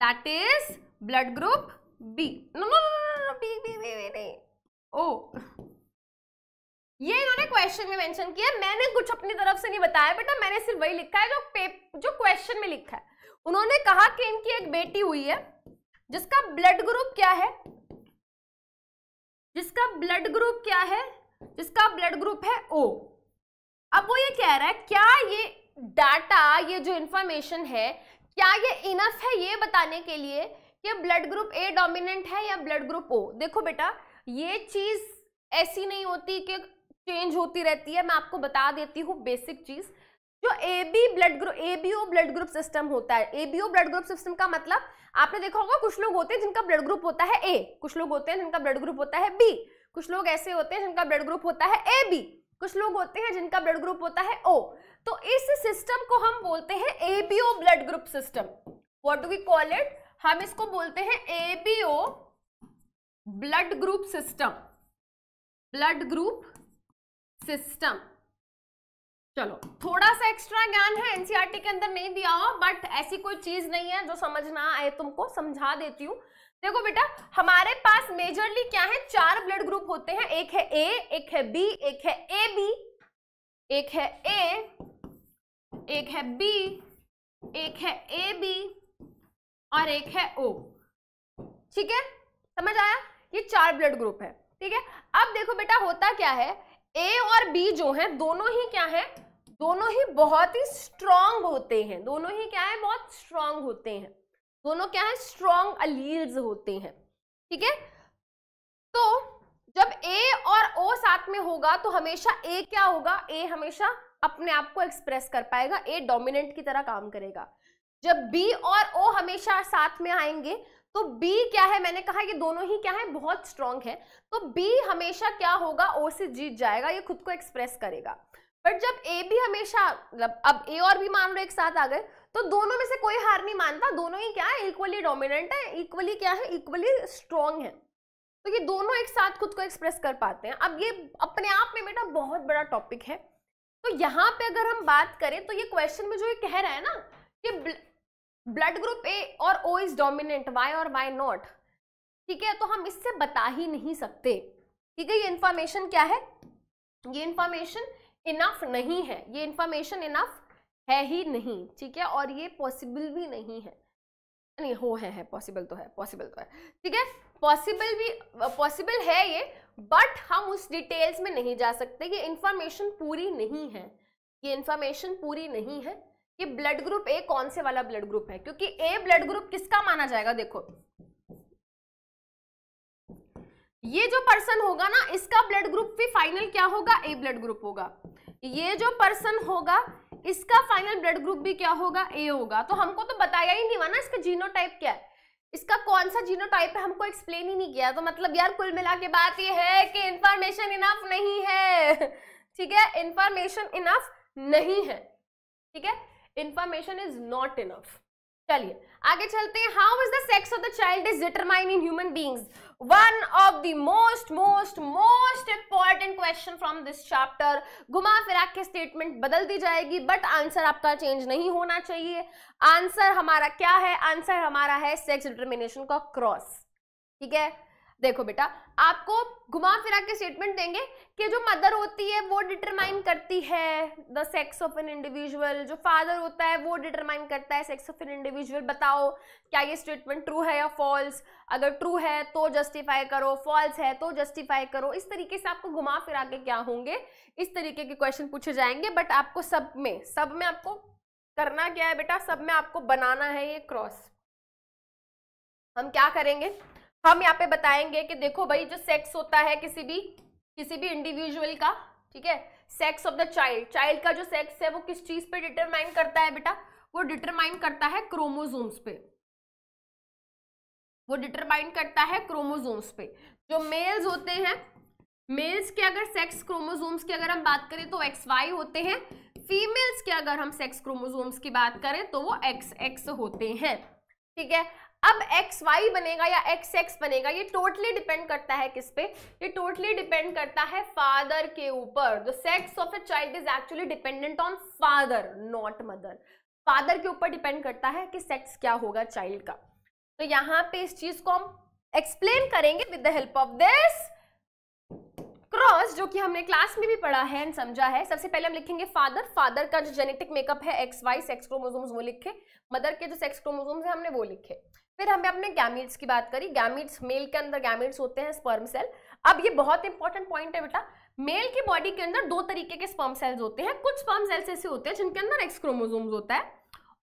Speaker 2: that is blood group B no no no no B B B नहीं ओ ये इन्होंने क्वेश्चन
Speaker 1: में मेंशन किया मैंने कुछ अपनी तरफ से नहीं बताया बेटा मैंने सिर्फ वही लिखा है जो जो क्वेश्चन में लिखा है उन्होंने कहा कि इनकी एक बेटी हुई है जिसका ब्लड ग्रुप क्या है जिसका ब्लड ग्रुप क्या है जिसका ब्लड ग्रुप है ओ अब वो ये कह रहा है क्या ये डाटा ये जो इंफॉर्मेशन है क्या ये इनफ है ये बताने के लिए कि ब्लड ग्रुप ए डोमिनेंट है या ब्लड ग्रुप ओ देखो बेटा ये चीज ऐसी नहीं होती कि चेंज होती रहती है मैं आपको बता देती हूँ बेसिक चीज़ जो A B blood group A B O blood group system होता है A B O blood group system का मतलब आपने देखा होगा कुछ लोग होते हैं जिनका ब्लड ग्रुप होता है ए कुछ लोग होते हैं जिनका ब्लड ग्रुप होता है बी कुछ लोग ऐसे होते हैं जिनका ब्लड ग्रुप होता है ए बी कुछ लोग होते हैं जिनका ब्लड ग्रुप होता है ओ तो इस सिस्टम को हम बोलते हैं A B O blood group system what do we call it हम इसको बोलते हैं A B O
Speaker 2: blood group system blood group system चलो थोड़ा सा एक्स्ट्रा ज्ञान है एनसीईआरटी e के अंदर नहीं दिया हो बट
Speaker 1: ऐसी कोई चीज नहीं है जो समझ ना आए तुमको समझा देती हूँ देखो बेटा हमारे पास मेजरली क्या है चार ब्लड ग्रुप होते हैं एक है ए एक है बी एक है ए बी
Speaker 2: एक है ए एक है बी एक है ए बी और एक है ओ ठीक है समझ
Speaker 1: आया ये चार ब्लड ग्रुप है ठीक है अब देखो बेटा होता क्या है ए और बी जो है दोनों ही क्या है दोनों ही बहुत ही स्ट्रांग होते हैं दोनों ही क्या है बहुत स्ट्रांग होते हैं दोनों क्या है स्ट्रांग अलील्स होते हैं ठीक है तो जब ए और ओ साथ में होगा तो हमेशा ए क्या होगा ए हमेशा अपने आप को एक्सप्रेस कर पाएगा ए डोमिनेंट की तरह काम करेगा जब बी और ओ हमेशा साथ में आएंगे तो बी क्या है मैंने कहा ये दोनों ही क्या है बहुत स्ट्रांग है तो बी हमेशा क्या होगा ओ से जीत जाएगा ये खुद को एक्सप्रेस करेगा बट जब ए भी हमेशा मतलब अब ए और बी मान लो एक साथ आ गए तो दोनों में से कोई हार नहीं मानता दोनों ही क्या है इक्वली डोमिनेंट है इक्वली क्या है इक्वली स्ट्रांग है तो ये दोनों एक साथ खुद को एक्सप्रेस कर पाते हैं अब ये अपने आप में बेटा बहुत बड़ा टॉपिक है तो यहाँ पे अगर हम बात करें तो ये क्वेश्चन में जो ये कह रहा है ना कि ब्लड ग्रुप ए और ओ इज डोमिनेंट वाई और वाई नॉट ठीक है तो हम इससे बता ही नहीं सकते ठीक है ये इन्फॉर्मेशन क्या है ये इन्फॉर्मेशन इनफ नहीं है ये इन्फॉर्मेशन इनफ है ही नहीं ठीक है और ये पॉसिबल भी नहीं है नहीं हो है है पॉसिबल तो है पॉसिबल तो है ठीक है पॉसिबल भी पॉसिबल है ये बट हम उस डिटेल्स में नहीं जा सकते ये इन्फॉर्मेशन पूरी नहीं है ये इन्फॉर्मेशन पूरी नहीं है कि ब्लड ग्रुप ए कौन से वाला ब्लड ग्रुप है क्योंकि ए ब्लड ग्रुप किसका माना जाएगा देखो ये जो पर्सन होगा ना इसका ब्लड ग्रुप भी फाइनल क्या होगा ए ब्लड ग्रुप होगा ये जो पर्सन होगा इसका फाइनल ब्लड ग्रुप भी क्या होगा ए होगा तो हमको तो बताया ही नहीं हुआ ना इसका टाइप क्या है इसका कौन सा टाइप है हमको एक्सप्लेन ही नहीं किया तो मतलब यार कुल मिला के बात ये है कि इंफॉर्मेशन इनफ नहीं है ठीक है इंफॉर्मेशन इनफ नहीं है ठीक है इंफॉर्मेशन इज नॉट इनफ चलिए आगे चलते हैं how is the sex of the child is determine in human beings one of the most most most important question from this chapter घुमा फिरा के स्टेटमेंट बदल दी जाएगी बट आंसर आपका चेंज नहीं होना चाहिए आंसर हमारा क्या है आंसर हमारा है सेक्स डिटर्मिनेशन का क्रॉस ठीक है देखो बेटा आपको घुमा फिरा के स्टेटमेंट देंगे कि जो मदर होती है वो डिटरमाइन करती है the sex of an individual जो फादर होता है वो डिटरमाइन करता है सेक्स ऑफ एन इंडिविजुअल बताओ क्या ये स्टेटमेंट ट्रू है या फॉल्स अगर ट्रू है तो जस्टिफाई करो फॉल्स है तो जस्टिफाई करो इस तरीके से आपको घुमा फिरा के क्या होंगे इस तरीके के क्वेश्चन पूछे जाएंगे बट आपको सब में सब में आपको करना क्या है बेटा सब में आपको बनाना है ये क्रॉस हम क्या करेंगे हम यहाँ पे बताएंगे कि देखो भाई जो सेक्स होता है किसी भी किसी भी इंडिविजुअल का ठीक है sex of the child child का जो सेक्स है वो किस चीज पे डिटरमाइन करता है बेटा वो डिटरमाइन करता है क्रोमोजोम्स पे वो डिटरमाइन करता है क्रोमोजोम्स पे जो मेल्स होते हैं मेल्स के अगर सेक्स क्रोमोजोम्स की अगर हम बात करें तो एक्स वाई होते हैं फीमेल्स के अगर हम सेक्स क्रोमोजोम्स की बात करें तो वो एक्स एक्स होते हैं ठीक है अब एक्स वाई बनेगा या एक्स एक्स बनेगा ये टोटली डिपेंड करता है किस पे ये टोटली डिपेंड करता है फादर के ऊपर the sex of a child is actually dependent on father not mother father के ऊपर डिपेंड करता है कि सेक्स क्या होगा चाइल्ड का तो यहाँ पे इस चीज को हम एक्सप्लेन करेंगे with the help of this cross जो कि हमने क्लास में भी पढ़ा है एंड समझा है सबसे पहले हम लिखेंगे फादर फादर का जो जेनेटिक मेकअप है एक्स वाई सेक्स क्रोमोजोम्स वो लिखे मदर के जो सेक्स क्रोमोजोम्स है हमने वो लिखे फिर हमें अपने गैमिट्स की बात करी गैमिट्स मेल के अंदर गैमिट्स होते हैं स्पर्म सेल अब ये बहुत इंपॉर्टेंट पॉइंट है बेटा मेल की बॉडी के अंदर दो तरीके के स्पर्म सेल्स होते हैं कुछ स्पर्म सेल्स ऐसे होते हैं जिनके अंदर एक्स होता है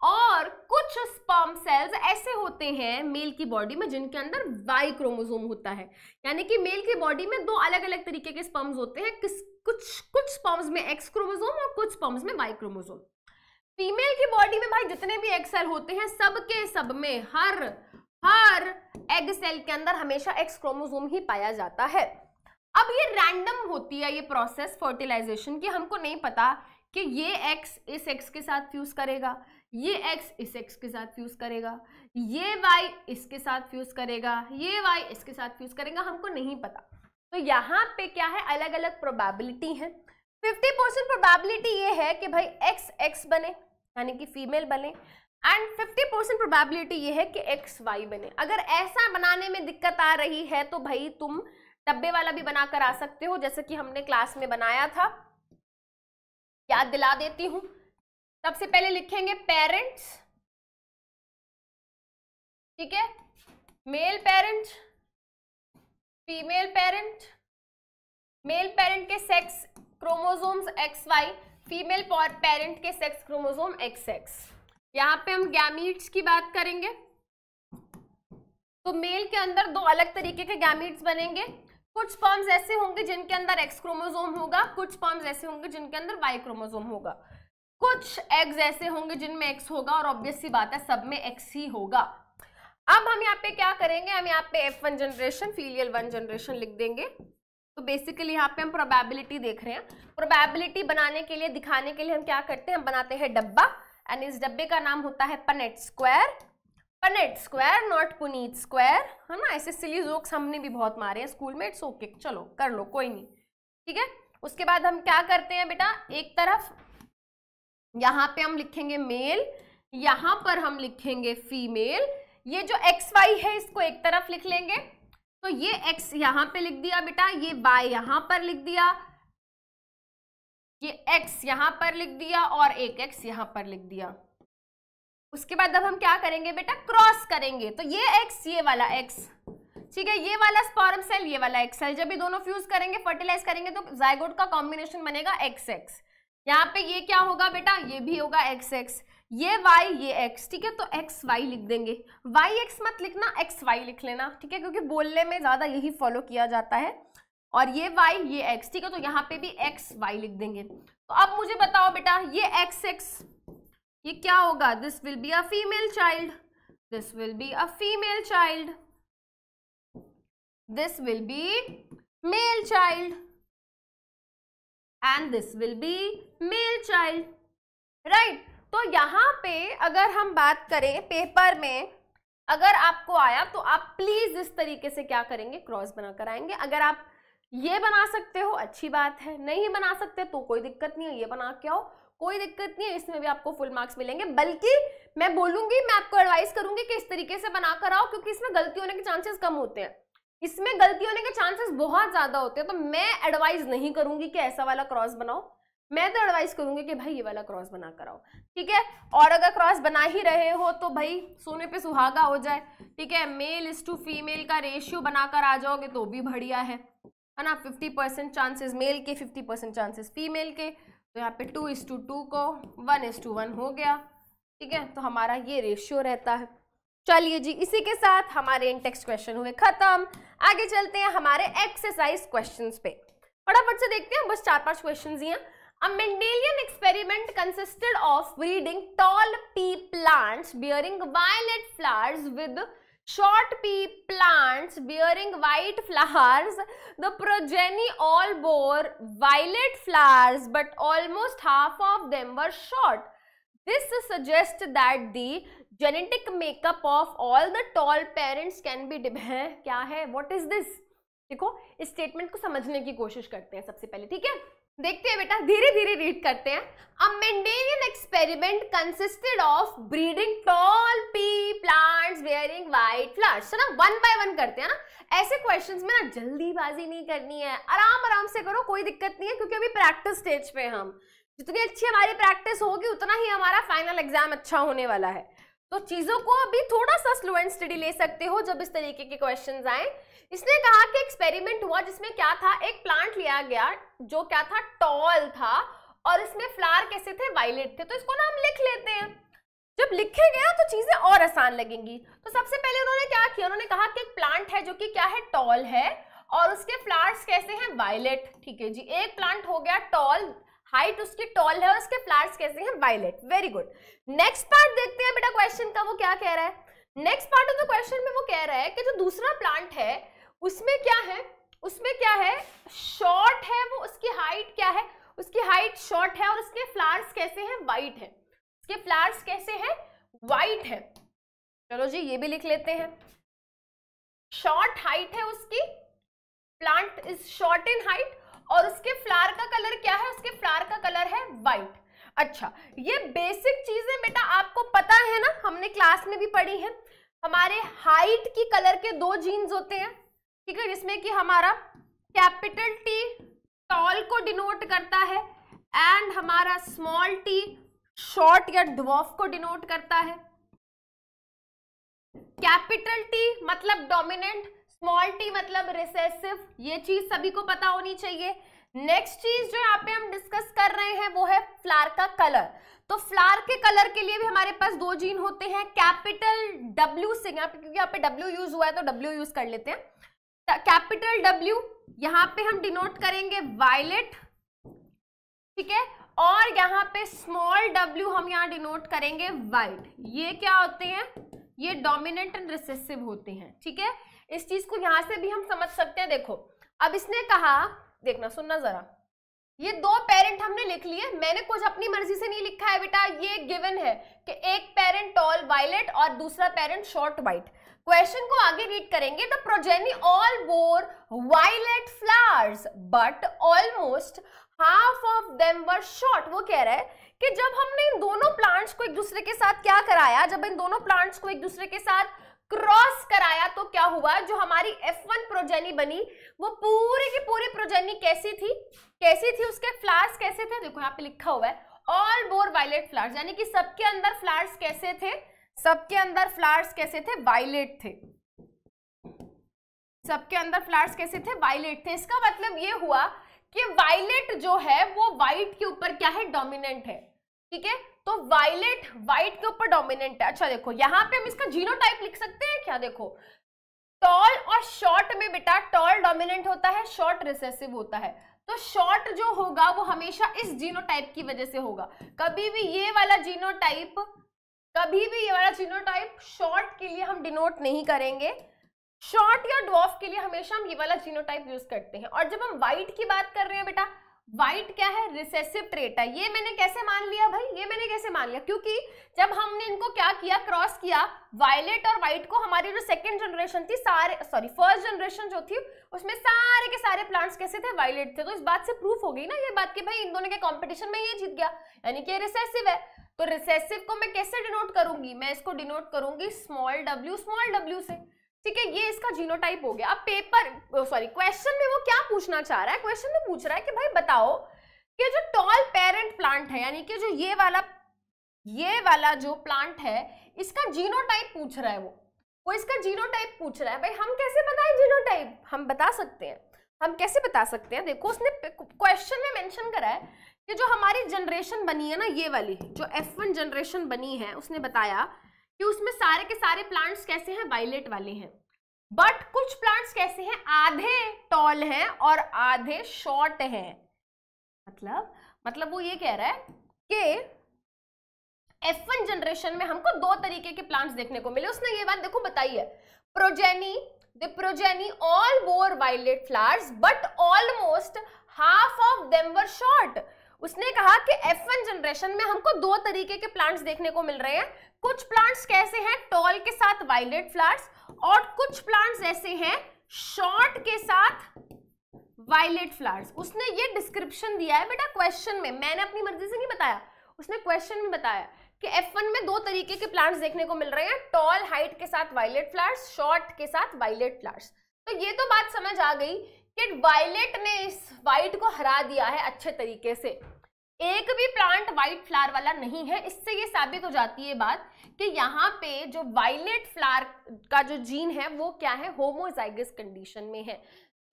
Speaker 1: और कुछ स्पर्म सेल्स ऐसे होते हैं मेल की बॉडी में जिनके अंदर वाई क्रोमोजोम होता है यानी कि मेल की बॉडी में दो अलग अलग तरीके के स्पर्म्स होते हैं कुछ कुछ स्पर्म्स में एक्स क्रोमोजोम और कुछ स्पर्म्स में वाई क्रोमोजोम फीमेल की बॉडी में भाई जितने भी एग सेल होते हैं सबके सब में हर हर एग सेल के अंदर हमेशा एक्स क्रोमोजोम ही पाया जाता है अब ये रैंडम होती है ये प्रोसेस फर्टिलाइजेशन की हमको नहीं पता कि ये एक्स इस एक्स के साथ फ्यूज करेगा ये एक्स इस एक्स के साथ फ्यूज करेगा ये वाई इसके साथ फ्यूज करेगा ये वाई इसके साथ फ्यूज करेगा हमको नहीं पता तो यहाँ पे क्या है अलग अलग प्रोबेबिलिटी है 50 परसेंट प्रोबेबिलिटी ये है कि भाई एक्स एक्स बने यानी कि फीमेल बने एंड 50 परसेंट प्रोबेबिलिटी ये है कि एक्स वाई बने अगर ऐसा बनाने में दिक्कत आ रही है तो भाई तुम डब्बे वाला भी बना कर आ सकते हो जैसे कि हमने क्लास में बनाया था
Speaker 2: याद दिला देती हूँ सबसे पहले लिखेंगे पेरेंट्स ठीक है male parent female parent male parent के sex chromosomes
Speaker 1: X Y female parent के सेक्स क्रोमोसोम एक्स एक्स यहाँ पे हम गैमीट्स की बात करेंगे तो मेल के अंदर दो अलग तरीके के गैमीट्स बनेंगे कुछ फॉर्म्स ऐसे होंगे जिनके अंदर एक्स क्रोमोसोम होगा कुछ फॉर्म्स ऐसे होंगे जिनके अंदर वाई क्रोमोसोम होगा कुछ एग्स ऐसे होंगे जिनमें एक्स होगा और ऑब्वियस सी बात है सब में एक्स ही होगा अब हम यहाँ पे क्या करेंगे हम यहाँ पे F one generation filial one generation लिख देंगे तो बेसिकली यहाँ पे हम प्रोबेबिलिटी देख रहे हैं प्रोबेबिलिटी बनाने के लिए दिखाने के लिए हम क्या करते हैं हम बनाते हैं डब्बा एंड इस डब्बे का नाम होता है Punnett square Punnett square not Puneet square है ना ऐसे सिली जोक्स हमने भी बहुत मारे हैं स्कूल में इट्स ओके चलो कर लो कोई नहीं ठीक है उसके बाद हम क्या करते हैं बेटा एक तरफ यहाँ पे हम लिखेंगे मेल यहाँ पर हम लिखेंगे फीमेल ये जो एक्स वाई है इसको एक तरफ लिख लेंगे तो ये x यहां पे लिख दिया बेटा ये y यहां पर लिख दिया ये x यहां पर लिख दिया और एक x यहां पर लिख दिया उसके बाद अब हम क्या करेंगे बेटा क्रॉस करेंगे तो ये x ये वाला x ठीक है ये वाला स्पॉरम सेल ये वाला एक्स सेल जब भी दोनों फ्यूज करेंगे फर्टिलाइज करेंगे तो जायगोड का कॉम्बिनेशन बनेगा एक्स एक्स यहाँ पे ये क्या होगा बेटा ये भी होगा एक्स एक्स ये y ये x ठीक है तो x y लिख देंगे y x मत लिखना x y लिख लेना ठीक है क्योंकि बोलने में ज़्यादा यही फॉलो किया जाता है और ये y ये x ठीक है तो यहाँ पे भी x y लिख देंगे तो अब मुझे बताओ बेटा ये x x ये क्या होगा this will be a female
Speaker 2: child this will be a female child this will be male child and this will
Speaker 1: be male child right तो यहाँ पे अगर हम बात करें पेपर में अगर आपको आया तो आप प्लीज इस तरीके से क्या करेंगे क्रॉस बना कर आएंगे अगर आप ये बना सकते हो अच्छी बात है नहीं बना सकते तो कोई दिक्कत नहीं है ये बना के आओ कोई दिक्कत नहीं है इसमें भी आपको फुल मार्क्स मिलेंगे बल्कि मैं बोलूंगी मैं आपको एडवाइस करूंगी कि इस तरीके से बना कर आओ क्योंकि इसमें गलती होने के चांसेस कम होते हैं इसमें गलती होने के चांसेस बहुत ज्यादा होते हैं तो मैं एडवाइस नहीं करूंगी कि ऐसा वाला क्रॉस बनाओ मैं तो एडवाइस करूंगी कि भाई ये वाला क्रॉस बना कराओ ठीक है और अगर क्रॉस बना ही रहे हो तो भाई सोने पे सुहागा हो जाए ठीक है मेल इज टू फीमेल का रेशियो बनाकर आ जाओगे तो भी बढ़िया है है ना फिफ्टी परसेंट चांसेस मेल के फिफ्टी परसेंट चांसेस फीमेल के तो यहाँ पे two is to two two one is to two one गया ठीक है तो हमारा ये रेशियो रहता है चलिए जी इसी के साथ हमारे इंटेक्स क्वेश्चन हुए खत्म आगे चलते हैं हमारे एक्सरसाइज क्वेश्चन पे फटाफट से देखते हैं बस चार पांच क्वेश्चन ही हैं A Mendelian experiment consisted of breeding tall pea plants bearing violet flowers with short pea plants bearing white flowers. The progeny all bore violet flowers, but almost half of them were short. This suggests that the genetic makeup of all the tall parents can be different. क्या है? What is this? देखो इस statement को समझने की कोशिश करते हैं सबसे पहले ठीक है देखते हैं बेटा धीरे धीरे रीड करते हैं A Mendelian experiment consisted of breeding tall pea plants wearing white flowers. So ना one by one करते हैं ना ऐसे questions में ना जल्दीबाजी नहीं करनी है आराम आराम से करो कोई दिक्कत नहीं है क्योंकि अभी प्रैक्टिस स्टेज पे हम जितनी अच्छी हमारी प्रैक्टिस होगी उतना ही हमारा फाइनल एग्जाम अच्छा होने वाला है तो चीज़ों को अभी थोड़ा सा स्लो एंड स्टडी ले सकते हो जब इस तरीके के क्वेश्चन आए इसने कहा कि एक्सपेरिमेंट हुआ जिसमें क्या था एक प्लांट लिया गया जो क्या था टॉल था और इसमें फ्लावर कैसे थे वायलेट थे तो इसको ना हम लिख लेते हैं जब लिखे गए तो चीजें और आसान लगेंगी तो सबसे पहले उन्होंने क्या किया उन्होंने कहा कि एक प्लांट है जो कि क्या है टॉल है और उसके फ्लावर्स कैसे हैं वायलेट ठीक है जी एक प्लांट हो गया टॉल हाइट उसकी टॉल है और उसके फ्लावर्स कैसे हैं violet very good next part देखते हैं बेटा क्वेश्चन का वो क्या कह रहा है next part of the question में वो कह रहा है कि जो दूसरा प्लांट है उसमें क्या है उसमें क्या है शॉर्ट है वो उसकी हाइट क्या है उसकी हाइट शॉर्ट है और उसके फ्लावर्स कैसे हैं वाइट है उसके फ्लावर्स कैसे हैं वाइट है चलो जी ये भी लिख लेते हैं शॉर्ट हाइट है उसकी plant is short in height और उसके फ्लावर का कलर क्या है उसके फ्लावर का कलर है वाइट अच्छा ये बेसिक चीजें बेटा आपको पता है ना हमने क्लास में भी पढ़ी है हमारे हाइट की कलर के दो जीन्स होते हैं ठीक है जिसमें कि हमारा कैपिटल टी टॉल को डिनोट करता है एंड हमारा स्मॉल टी शॉर्ट या डॉफ को डिनोट करता है कैपिटल टी मतलब डोमिनेंट स्मॉल टी मतलब रिसेसिव ये चीज सभी को पता होनी चाहिए नेक्स्ट चीज जो यहाँ पे हम डिस्कस कर रहे हैं वो है फ्लार का कलर तो फ्लार के कलर के लिए भी हमारे पास दो जीन होते हैं कैपिटल डब्ल्यू से क्योंकि यहाँ पे डब्ल्यू यूज हुआ है तो डब्ल्यू यूज कर लेते हैं कैपिटल डब्ल्यू यहां पे हम डिनोट करेंगे वायलेट ठीक है और यहां पे स्मॉल डब्ल्यू हम यहां डिनोट करेंगे वाइट ये क्या होते हैं ये डोमिनेंट एंड रिसेसिव होते हैं ठीक है इस चीज को यहां से भी हम समझ सकते हैं देखो अब इसने कहा देखना सुनना जरा ये दो पेरेंट हमने लिख लिए मैंने कुछ अपनी मर्जी से नहीं लिखा है बेटा ये गिवन है कि एक पेरेंट टॉल वायलेट और दूसरा पेरेंट शॉर्ट वाइट क्वेश्चन को आगे रीड करेंगे the progeny all bore violet flowers but almost half of them were short वो कह रहा है कि जब हमने इन दोनों प्लांट्स को एक दूसरे के साथ क्या कराया जब इन दोनों प्लांट्स को एक दूसरे के साथ क्रॉस कराया तो क्या हुआ जो हमारी F1 प्रोजेनी बनी वो पूरे की पूरी प्रोजेनी कैसी थी कैसी थी उसके फ्लावर्स कैसे थे देखो यहाँ पे लिखा हुआ है ऑल बोर वायलेट फ्लावर्स यानी कि सबके अंदर फ्लावर्स कैसे थे सबके अंदर फ्लावर्स कैसे थे वायलेट थे सबके अंदर फ्लावर्स कैसे थे वायलेट थे इसका मतलब ये हुआ कि वायलेट जो है वो वाइट के ऊपर क्या है डोमिनेंट है ठीक है तो वायलेट व्हाइट के ऊपर डोमिनेंट है अच्छा देखो यहाँ पे हम इसका जीनो टाइप लिख सकते हैं क्या देखो टॉल और शॉर्ट में बेटा टॉल डोमिनेंट होता है शॉर्ट रिसेसिव होता है तो शॉर्ट जो होगा वो हमेशा इस जीनो टाइप की वजह से होगा कभी भी ये वाला जीनो टाइप कभी भी ये वाला जीनोटाइप शॉर्ट के लिए हम डिनोट नहीं करेंगे शॉर्ट या डॉफ के लिए हमेशा हम ये वाला जीनोटाइप यूज करते हैं और जब हम वाइट की बात कर रहे हैं बेटा वाइट क्या है रिसेसिव ट्रेट है ये मैंने कैसे मान लिया भाई ये मैंने कैसे मान लिया क्योंकि जब हमने इनको क्या किया क्रॉस किया वायलेट और वाइट को हमारी जो सेकेंड जनरेशन थी सारे सॉरी फर्स्ट जनरेशन जो थी उसमें सारे के सारे प्लांट्स कैसे थे वायलेट थे तो इस बात से प्रूफ हो गई ना ये बात कि भाई इन दोनों के कॉम्पिटिशन में ये जीत गया यानी कि रिसेसिव है तो रिसेसिव को मैं कैसे डिनोट करूंगी मैं इसको डिनोट करूंगी स्मॉल डब्ल्यू स्मॉल डब्ल्यू से ठीक है ये इसका जीनोटाइप हो गया अब पेपर सॉरी क्वेश्चन में वो क्या पूछना चाह रहा है क्वेश्चन में पूछ रहा है कि भाई बताओ कि जो टॉल पेरेंट प्लांट है यानी कि जो ये वाला ये वाला जो प्लांट है इसका जीनोटाइप पूछ रहा है वो वो इसका जीनोटाइप पूछ रहा है भाई हम कैसे बताएं जीनोटाइप हम बता सकते हैं हम कैसे बता सकते हैं देखो उसने क्वेश्चन में मेंशन करा है कि जो हमारी जनरेशन बनी है ना ये वाली जो एफ वन जनरेशन बनी है उसने बताया कि उसमें सारे के सारे प्लांट्स कैसे हैं वायलेट वाले हैं बट कुछ प्लांट्स कैसे हैं आधे टॉल हैं और आधे शॉर्ट हैं मतलब मतलब वो ये कह रहा है कि एफ वन जनरेशन में हमको दो तरीके के प्लांट्स देखने को मिले उसने ये बात देखो बताई है progeny the progeny all bore violet flowers but almost half of them were short उसने कहा कि F1 जनरेशन में हमको दो तरीके के प्लांट्स देखने को मिल रहे हैं कुछ प्लांट्स कैसे हैं टॉल के साथ वायलेट फ्लावर्स और कुछ प्लांट्स ऐसे हैं शॉर्ट के साथ वायलेट फ्लावर्स उसने ये डिस्क्रिप्शन दिया है बेटा क्वेश्चन में मैंने अपनी मर्जी से नहीं बताया उसने क्वेश्चन में बताया कि F1 में दो तरीके के प्लांट्स देखने को मिल रहे हैं टॉल हाइट के साथ वायलेट फ्लावर्स शॉर्ट के साथ वायलेट फ्लावर्स तो ये तो बात समझ आ गई कि वायलेट ने इस वाइट को हरा दिया है अच्छे तरीके से एक भी प्लांट वाइट फ्लावर वाला नहीं है इससे ये साबित हो जाती है बात कि यहाँ पे जो वायलेट फ्लावर का जो जीन है वो क्या है होमोजाइगस कंडीशन में है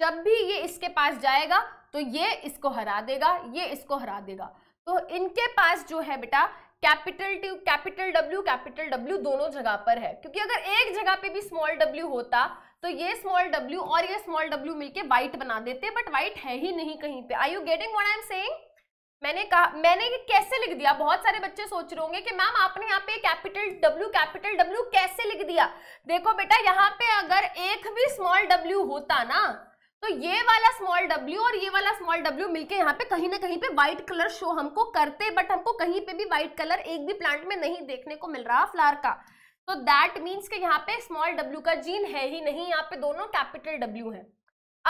Speaker 1: जब भी ये इसके पास जाएगा तो ये इसको हरा देगा ये इसको हरा देगा तो इनके पास जो है बेटा capital two capital W capital W दोनों जगह पर है क्योंकि अगर एक जगह पे भी स्मॉल डब्ल्यू होता तो ये स्मॉल डब्ल्यू और ये स्मॉल डब्ल्यू मिलके वाइट बना देते बट वाइट है ही नहीं कहीं पे I you getting what I am saying मैंने कहा मैंने ये कैसे लिख दिया बहुत सारे बच्चे सोच रहे होंगे कि मैम आपने यहाँ पे कैपिटल डब्ल्यू कैपिटल डब्ल्यू कैसे लिख दिया देखो बेटा यहाँ पे अगर एक भी स्मॉल डब्ल्यू होता ना तो ये वाला स्मॉल डब्ल्यू और ये वाला स्मॉल डब्ल्यू मिलके यहाँ पे कहीं ना कहीं पे व्हाइट कलर शो हमको करते बट हमको कहीं पे भी व्हाइट कलर एक भी प्लांट में नहीं देखने को मिल रहा फ्लावर का तो दैट मीन्स कि यहाँ पे स्मॉल डब्ल्यू का जीन है ही नहीं यहाँ पे दोनों कैपिटल डब्ल्यू है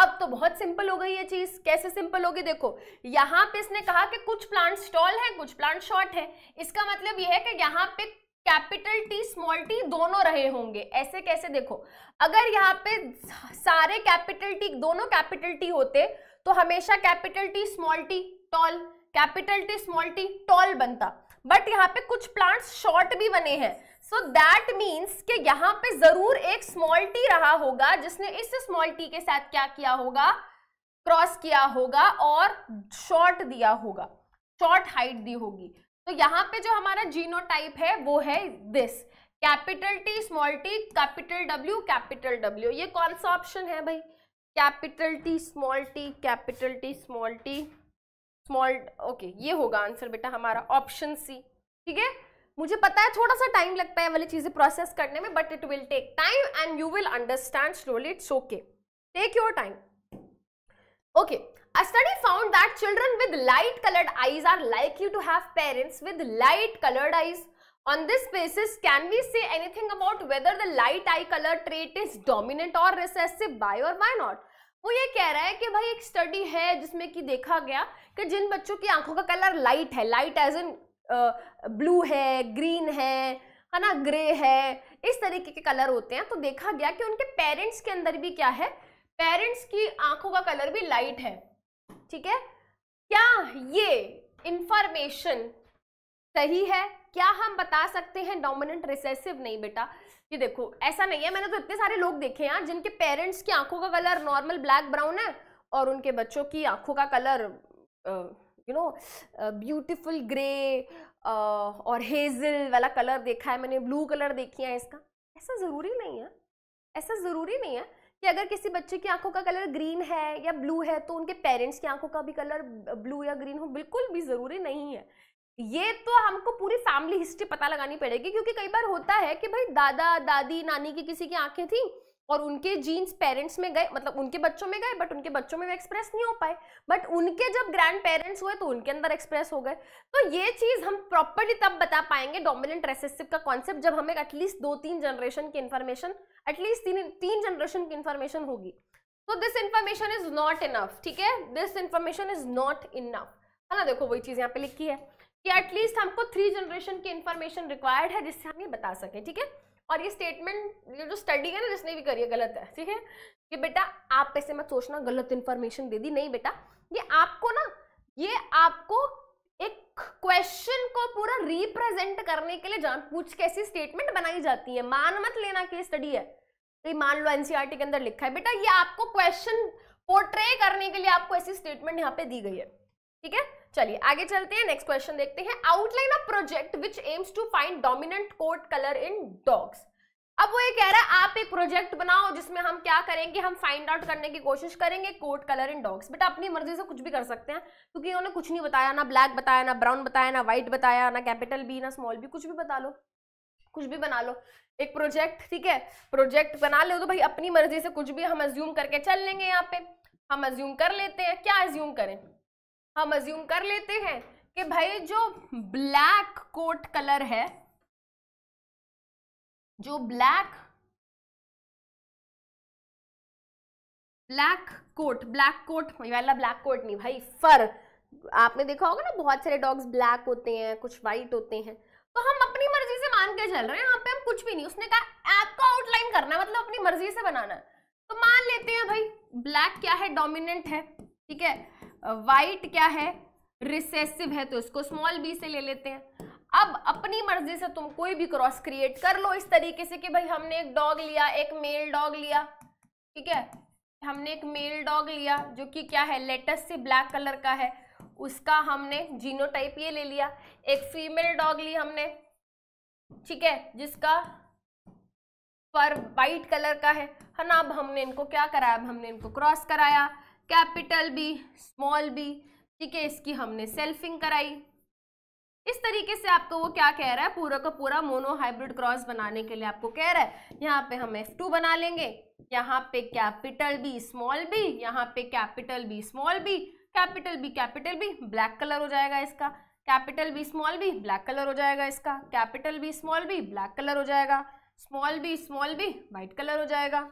Speaker 1: अब तो बहुत सिंपल हो गई ये चीज कैसे सिंपल होगी देखो यहाँ पे इसने कहा कि कुछ प्लांट स्टॉल है कुछ प्लांट शॉर्ट है इसका मतलब यह है कि यहाँ पे कैपिटल टी स्मॉल टी दोनों रहे होंगे ऐसे कैसे देखो अगर यहाँ पे सारे कैपिटल टी दोनों कैपिटल टी होते तो हमेशा capital T small T tall capital T small T tall बनता बट यहाँ पे कुछ प्लांट्स शॉर्ट भी बने हैं सो दैट मीन्स कि यहाँ पे जरूर एक स्मॉल टी रहा होगा जिसने इस स्मॉल टी के साथ क्या किया होगा क्रॉस किया होगा और शॉर्ट दिया होगा शॉर्ट हाइट दी होगी तो यहाँ पे जो हमारा जीनोटाइप है वो है this capital T small T capital W capital W ये कौन सा ऑप्शन है भाई capital T small T capital T small T small okay ये होगा आंसर बेटा हमारा ऑप्शन सी ठीक है मुझे पता है थोड़ा सा टाइम लगता है वाली चीज़ें प्रोसेस करने में but it will take time and you will understand slowly it's okay take your time okay A study found that children with light colored eyes are likely to have parents with light colored eyes. On this basis, can we say anything about whether the light eye color trait is dominant or recessive? by or by not? वो ये कह रहा है कि भाई एक study है जिसमें कि देखा गया कि जिन बच्चों की आंखों का कलर लाइट है लाइट एज इन ब्लू है ग्रीन है है ना ग्रे है इस तरीके के कलर होते हैं तो देखा गया कि उनके पेरेंट्स के अंदर भी क्या है पेरेंट्स की आंखों का कलर भी लाइट है ठीक है क्या ये इंफॉर्मेशन सही है क्या हम बता सकते हैं डोमिनेंट रिसेसिव नहीं बेटा ये देखो ऐसा नहीं है मैंने तो इतने सारे लोग देखे हैं हाँ, जिनके पेरेंट्स की आंखों का कलर नॉर्मल ब्लैक ब्राउन है और उनके बच्चों की आंखों का colour uh, you know beautiful grey और हेजल वाला कलर देखा है मैंने ब्लू कलर देखी है इसका ऐसा ज़रूरी नहीं है ऐसा ज़रूरी नहीं है कि अगर किसी बच्चे की आंखों का कलर ग्रीन है या ब्लू है तो उनके पेरेंट्स की आंखों का भी कलर ब्लू या ग्रीन हो बिल्कुल भी ज़रूरी नहीं है ये तो हमको पूरी फैमिली हिस्ट्री पता लगानी पड़ेगी क्योंकि कई बार होता है कि भाई दादा दादी नानी की किसी की आंखें थी और उनके जीन्स पेरेंट्स में गए मतलब उनके बच्चों में गए बट उनके बच्चों में वो एक्सप्रेस नहीं हो पाए बट उनके जब ग्रैंड पेरेंट्स हुए तो उनके अंदर एक्सप्रेस हो गए तो ये चीज़ हम प्रॉपरली तब बता पाएंगे डोमिनेंट रेसेसिव का कॉन्सेप्ट जब हमें एटलीस्ट दो तीन जनरेशन की इन्फॉर्मेशन एटलीस्ट तीन तीन जनरेशन की इन्फॉर्मेशन होगी तो this information is not enough ठीक है this information is not enough है ना देखो वही चीज़ यहाँ पे लिखी है कि एटलीस्ट हमको थ्री जनरेशन की इन्फॉर्मेशन रिक्वायर्ड है जिससे हम ये बता सकें ठीक है और ये स्टेटमेंट ये जो स्टडी है ना जिसने भी करी है गलत है ठीक है कि बेटा आप ऐसे मत सोचना गलत इन्फॉर्मेशन दे दी नहीं बेटा ये आपको ना ये आपको एक क्वेश्चन को पूरा रिप्रेजेंट करने के लिए जान पूछ के ऐसी स्टेटमेंट बनाई जाती है मान मत लेना कि स्टडी है तो मान लो एनसीआर e के अंदर लिखा है बेटा ये आपको क्वेश्चन पोर्ट्रे करने के लिए आपको ऐसी स्टेटमेंट यहाँ पे दी गई है ठीक है चलिए आगे चलते हैं नेक्स्ट क्वेश्चन देखते हैं outline of project which aims to find dominant coat colour in dogs अब वो ये कह रहा है आप एक प्रोजेक्ट बनाओ जिसमें हम क्या करेंगे हम फाइंड आउट करने की कोशिश करेंगे कोट कलर इन डॉग्स बेटा अपनी मर्जी से कुछ भी कर सकते हैं क्योंकि इन्होंने कुछ नहीं बताया ना ब्लैक बताया ना ब्राउन बताया ना व्हाइट बताया ना कैपिटल बी ना स्मॉल बी कुछ भी बता लो कुछ भी बना लो एक प्रोजेक्ट ठीक है प्रोजेक्ट बना लो तो भाई अपनी मर्जी से कुछ भी हम एज्यूम करके चल लेंगे यहाँ पे हम एज्यूम कर लेते हैं क्या एज्यूम करें हम अज्यूम कर लेते हैं कि
Speaker 2: भाई जो ब्लैक कोट कलर है जो black black coat black coat वाला ब्लैक कोट नहीं भाई फर आपने देखा होगा ना बहुत सारे
Speaker 1: डॉग्स ब्लैक होते हैं कुछ व्हाइट होते हैं तो हम अपनी मर्जी से मान के चल रहे हैं यहाँ पे हम कुछ भी नहीं उसने कहा ऐप का आउटलाइन करना मतलब अपनी मर्जी से बनाना तो मान लेते हैं भाई ब्लैक क्या है डोमिनेंट है ठीक है वाइट क्या है रिसेसिव है तो इसको स्मॉल बी से ले लेते हैं अब अपनी मर्जी से तुम कोई भी क्रॉस क्रिएट कर लो इस तरीके से कि भाई हमने एक डॉग लिया एक मेल डॉग लिया ठीक है हमने एक मेल डॉग लिया जो कि क्या है लेटेस्ट से ब्लैक कलर का है उसका हमने टाइप ये ले लिया एक फीमेल डॉग ली हमने ठीक है जिसका पर वाइट कलर का है है हाँ ना अब हमने इनको क्या कराया अब हमने इनको क्रॉस कराया कैपिटल बी स्मॉल बी ठीक है इसकी हमने सेल्फिंग कराई इस तरीके से आपको वो क्या कह रहा है पूरा का पूरा मोनो हाइब्रिड क्रॉस बनाने के लिए आपको कह रहा है यहाँ पे हम एफ टू बना लेंगे यहाँ पे कैपिटल बी स्मॉल बी यहाँ पे capital B small B capital B capital B black colour हो जाएगा इसका capital B small B black colour हो जाएगा इसका capital B small B black colour हो जाएगा small B small B white colour हो जाएगा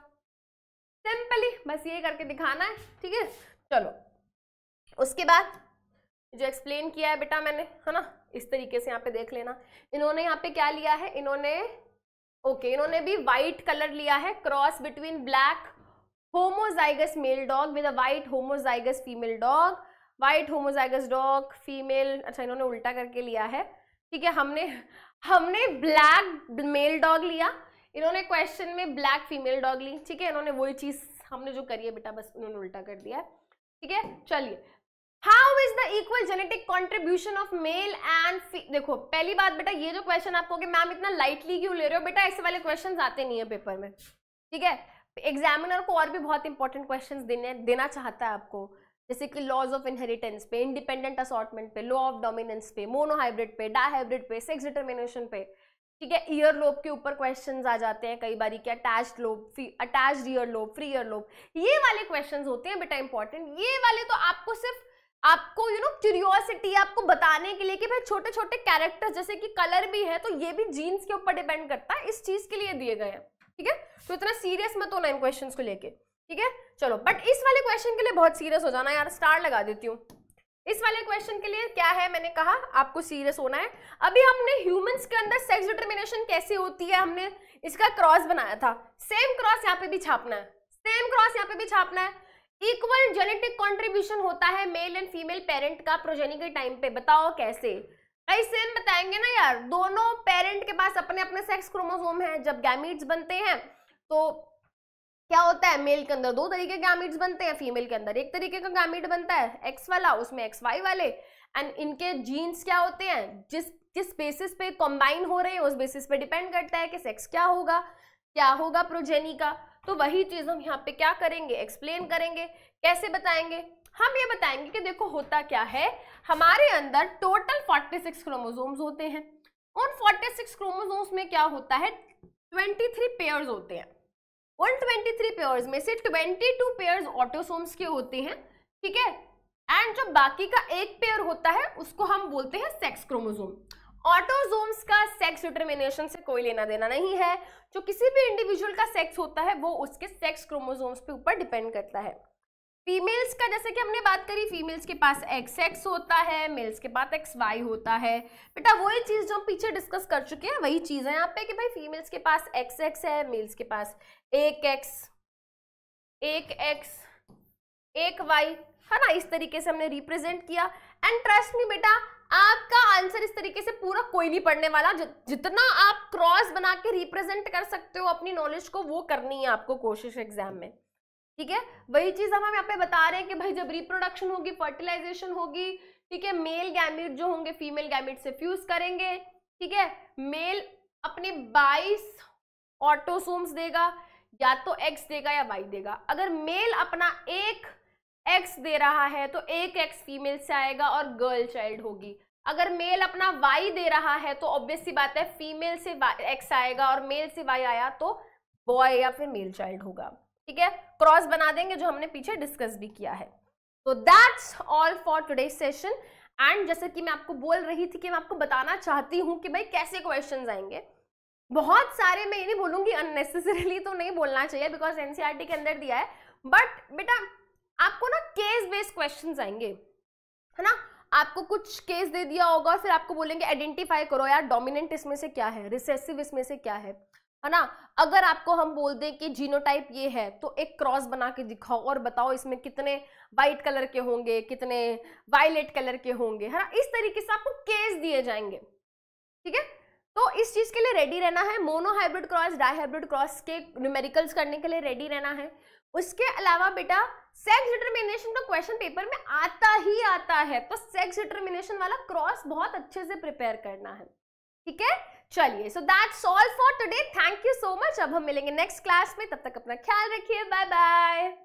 Speaker 1: सिंपली बस ये करके दिखाना है ठीक है चलो उसके बाद जो एक्सप्लेन किया है बेटा मैंने है ना इस तरीके से यहाँ पे देख लेना इन्होंने यहाँ पे क्या लिया है इन्होंने ओके okay, इन्होंने भी वाइट कलर लिया है cross between black homozygous male dog with a white homozygous female dog white homozygous dog female अच्छा इन्होंने उल्टा करके लिया है ठीक है हमने हमने ब्लैक मेल डॉग लिया इन्होंने क्वेश्चन में ब्लैक फीमेल डॉग ली ठीक है इन्होंने वही चीज हमने जो करी है बेटा बस उन्होंने उल्टा कर दिया ठीक है चलिए how is the equal genetic contribution of male and देखो पहली बात बेटा ये जो क्वेश्चन आपको मैम इतना लाइटली क्यों ले रहे हो बेटा ऐसे वाले क्वेश्चन आते नहीं है पेपर में ठीक है एग्जामिनर को और भी बहुत इंपॉर्टेंट क्वेश्चन देने देना चाहता है आपको जैसे कि लॉज ऑफ इनहेरिटेंस पे इंडिपेंडेंट असॉटमेंट पे लॉ ऑफ डोमिनेंस पे मोनोहाइब्रिड पे डाहाइब्रिड पे सेक्स डिटर्मिनेशन पे ठीक है ईयर लोब के ऊपर क्वेश्चन आ जाते हैं कई बार कि attach lobe free attach ear lobe free ear lobe ये वाले क्वेश्चन होते हैं बेटा इंपॉर्टेंट ये वाले तो आपको सिर्फ आपको यू नो क्यूरियोसिटी आपको बताने के लिए कि भाई छोटे छोटे कैरेक्टर्स जैसे कि कलर भी है तो ये भी जीन्स के ऊपर डिपेंड करता है इस चीज के लिए दिए गए हैं ठीक है तो इतना सीरियस मत होना इन क्वेश्चन को लेके ठीक है चलो बट इस वाले क्वेश्चन के लिए बहुत सीरियस हो जाना यार स्टार लगा देती हूँ इस वाले क्वेश्चन के लिए क्या है मैंने कहा आपको सीरियस होना है अभी हमने ह्यूमंस के अंदर सेक्स डिटर्मिनेशन कैसे होती है हमने इसका क्रॉस बनाया था सेम क्रॉस यहाँ पे भी छापना है सेम क्रॉस यहाँ पे भी छापना है इक्वल जेनेटिक कंट्रीब्यूशन होता है मेल एंड फीमेल पेरेंट का प्रोजेनिक के टाइम पे बताओ कैसे भाई सेम बताएंगे ना यार दोनों पेरेंट के पास अपने अपने सेक्स क्रोमोसोम है जब गैमीट्स बनते हैं तो क्या होता है मेल के अंदर दो तरीके के गैमिट्स बनते हैं फीमेल के अंदर एक तरीके का गैमिट बनता है एक्स वाला उसमें एक्स वाई वाले एंड इनके जीन्स क्या होते हैं जिस किस बेसिस पे कंबाइन हो रहे हैं उस बेसिस पे डिपेंड करता है कि सेक्स क्या होगा क्या होगा प्रोजेनी का तो वही चीज़ हम यहाँ पे क्या करेंगे एक्सप्लेन करेंगे कैसे बताएंगे हम ये बताएंगे कि देखो होता क्या है हमारे अंदर टोटल सिक्स क्रोमोजोम्स होते हैं उन सिक्स क्रोमोजोम्स में क्या होता है थ्री पेयर्स होते हैं 123 पेयर्स में से 22 पेयर्स ऑटोसोम्स के होते हैं ठीक है एंड जो बाकी का एक पेयर होता है उसको हम बोलते हैं सेक्स क्रोमोजोम ऑटोजोम्स का सेक्स डिटर्मिनेशन से कोई लेना देना नहीं है जो किसी भी इंडिविजुअल का सेक्स होता है वो उसके सेक्स क्रोमोजोम्स पे ऊपर डिपेंड करता है फीमेल्स का जैसे कि हमने बात करी फीमेल्स के पास एक्स एक्स होता है मेल्स के पास एक्स वाई होता है बेटा वही चीज़ जो हम पीछे डिस्कस कर चुके हैं वही चीज़ है यहाँ पे कि भाई फीमेल्स के पास एक्स एक्स है मेल्स के पास एक एक्स एक एक्स एक वाई है ना इस तरीके से हमने रिप्रेजेंट किया एंड ट्रस्ट मी बेटा आपका आंसर इस तरीके से पूरा कोई नहीं पढ़ने वाला जितना आप क्रॉस बना के रिप्रेजेंट कर सकते हो अपनी नॉलेज को वो करनी है आपको कोशिश एग्जाम में ठीक है वही चीज हम यहाँ पे बता रहे हैं कि भाई जब रिप्रोडक्शन होगी फर्टिलाइजेशन होगी ठीक है मेल गैमिट जो होंगे फीमेल गैमिट से फ्यूज करेंगे ठीक है मेल अपने 22 ऑटोसोम्स देगा या तो एक्स देगा या वाई देगा अगर मेल अपना एक एक्स दे रहा है तो एक एक्स फीमेल से आएगा और गर्ल चाइल्ड होगी अगर मेल अपना वाई दे रहा है तो ऑब्वियसली बात है फीमेल से एक्स आएगा और मेल से वाई आया तो बॉय या फिर मेल चाइल्ड होगा ठीक है क्रॉस बना देंगे जो हमने पीछे डिस्कस भी किया है तो that's all for today session and जैसे कि मैं आपको बोल रही थी कि मैं आपको बताना चाहती हूँ कि भाई कैसे क्वेश्चन आएंगे बहुत सारे मैं ये नहीं बोलूंगी अननेसेसरीली तो नहीं बोलना चाहिए बिकॉज एनसीईआरटी e के अंदर दिया है बट बेटा आपको ना केस बेस्ड क्वेश्चन आएंगे है ना आपको कुछ केस दे दिया होगा फिर आपको बोलेंगे आइडेंटिफाई करो यार डोमिनेंट इसमें से क्या है रिसेसिव इसमें से क्या है है ना अगर आपको हम बोल दें कि जीनोटाइप ये है तो एक क्रॉस बना के दिखाओ और बताओ इसमें कितने वाइट कलर के होंगे कितने वायलेट कलर के होंगे है ना इस तरीके से आपको केस दिए जाएंगे ठीक है तो इस चीज के लिए रेडी रहना है मोनोहाइब्रिड क्रॉस डाईहाइब्रिड क्रॉस के न्यूमेरिकल्स करने के लिए रेडी रहना है उसके अलावा बेटा सेक्स डिटर्मिनेशन का क्वेश्चन पेपर में आता ही आता है तो सेक्स डिटर्मिनेशन वाला क्रॉस बहुत अच्छे से प्रिपेयर करना है ठीक है चलिए so that's all for today thank you so much अब हम मिलेंगे नेक्स्ट क्लास में तब तक अपना ख्याल रखिए बाय बाय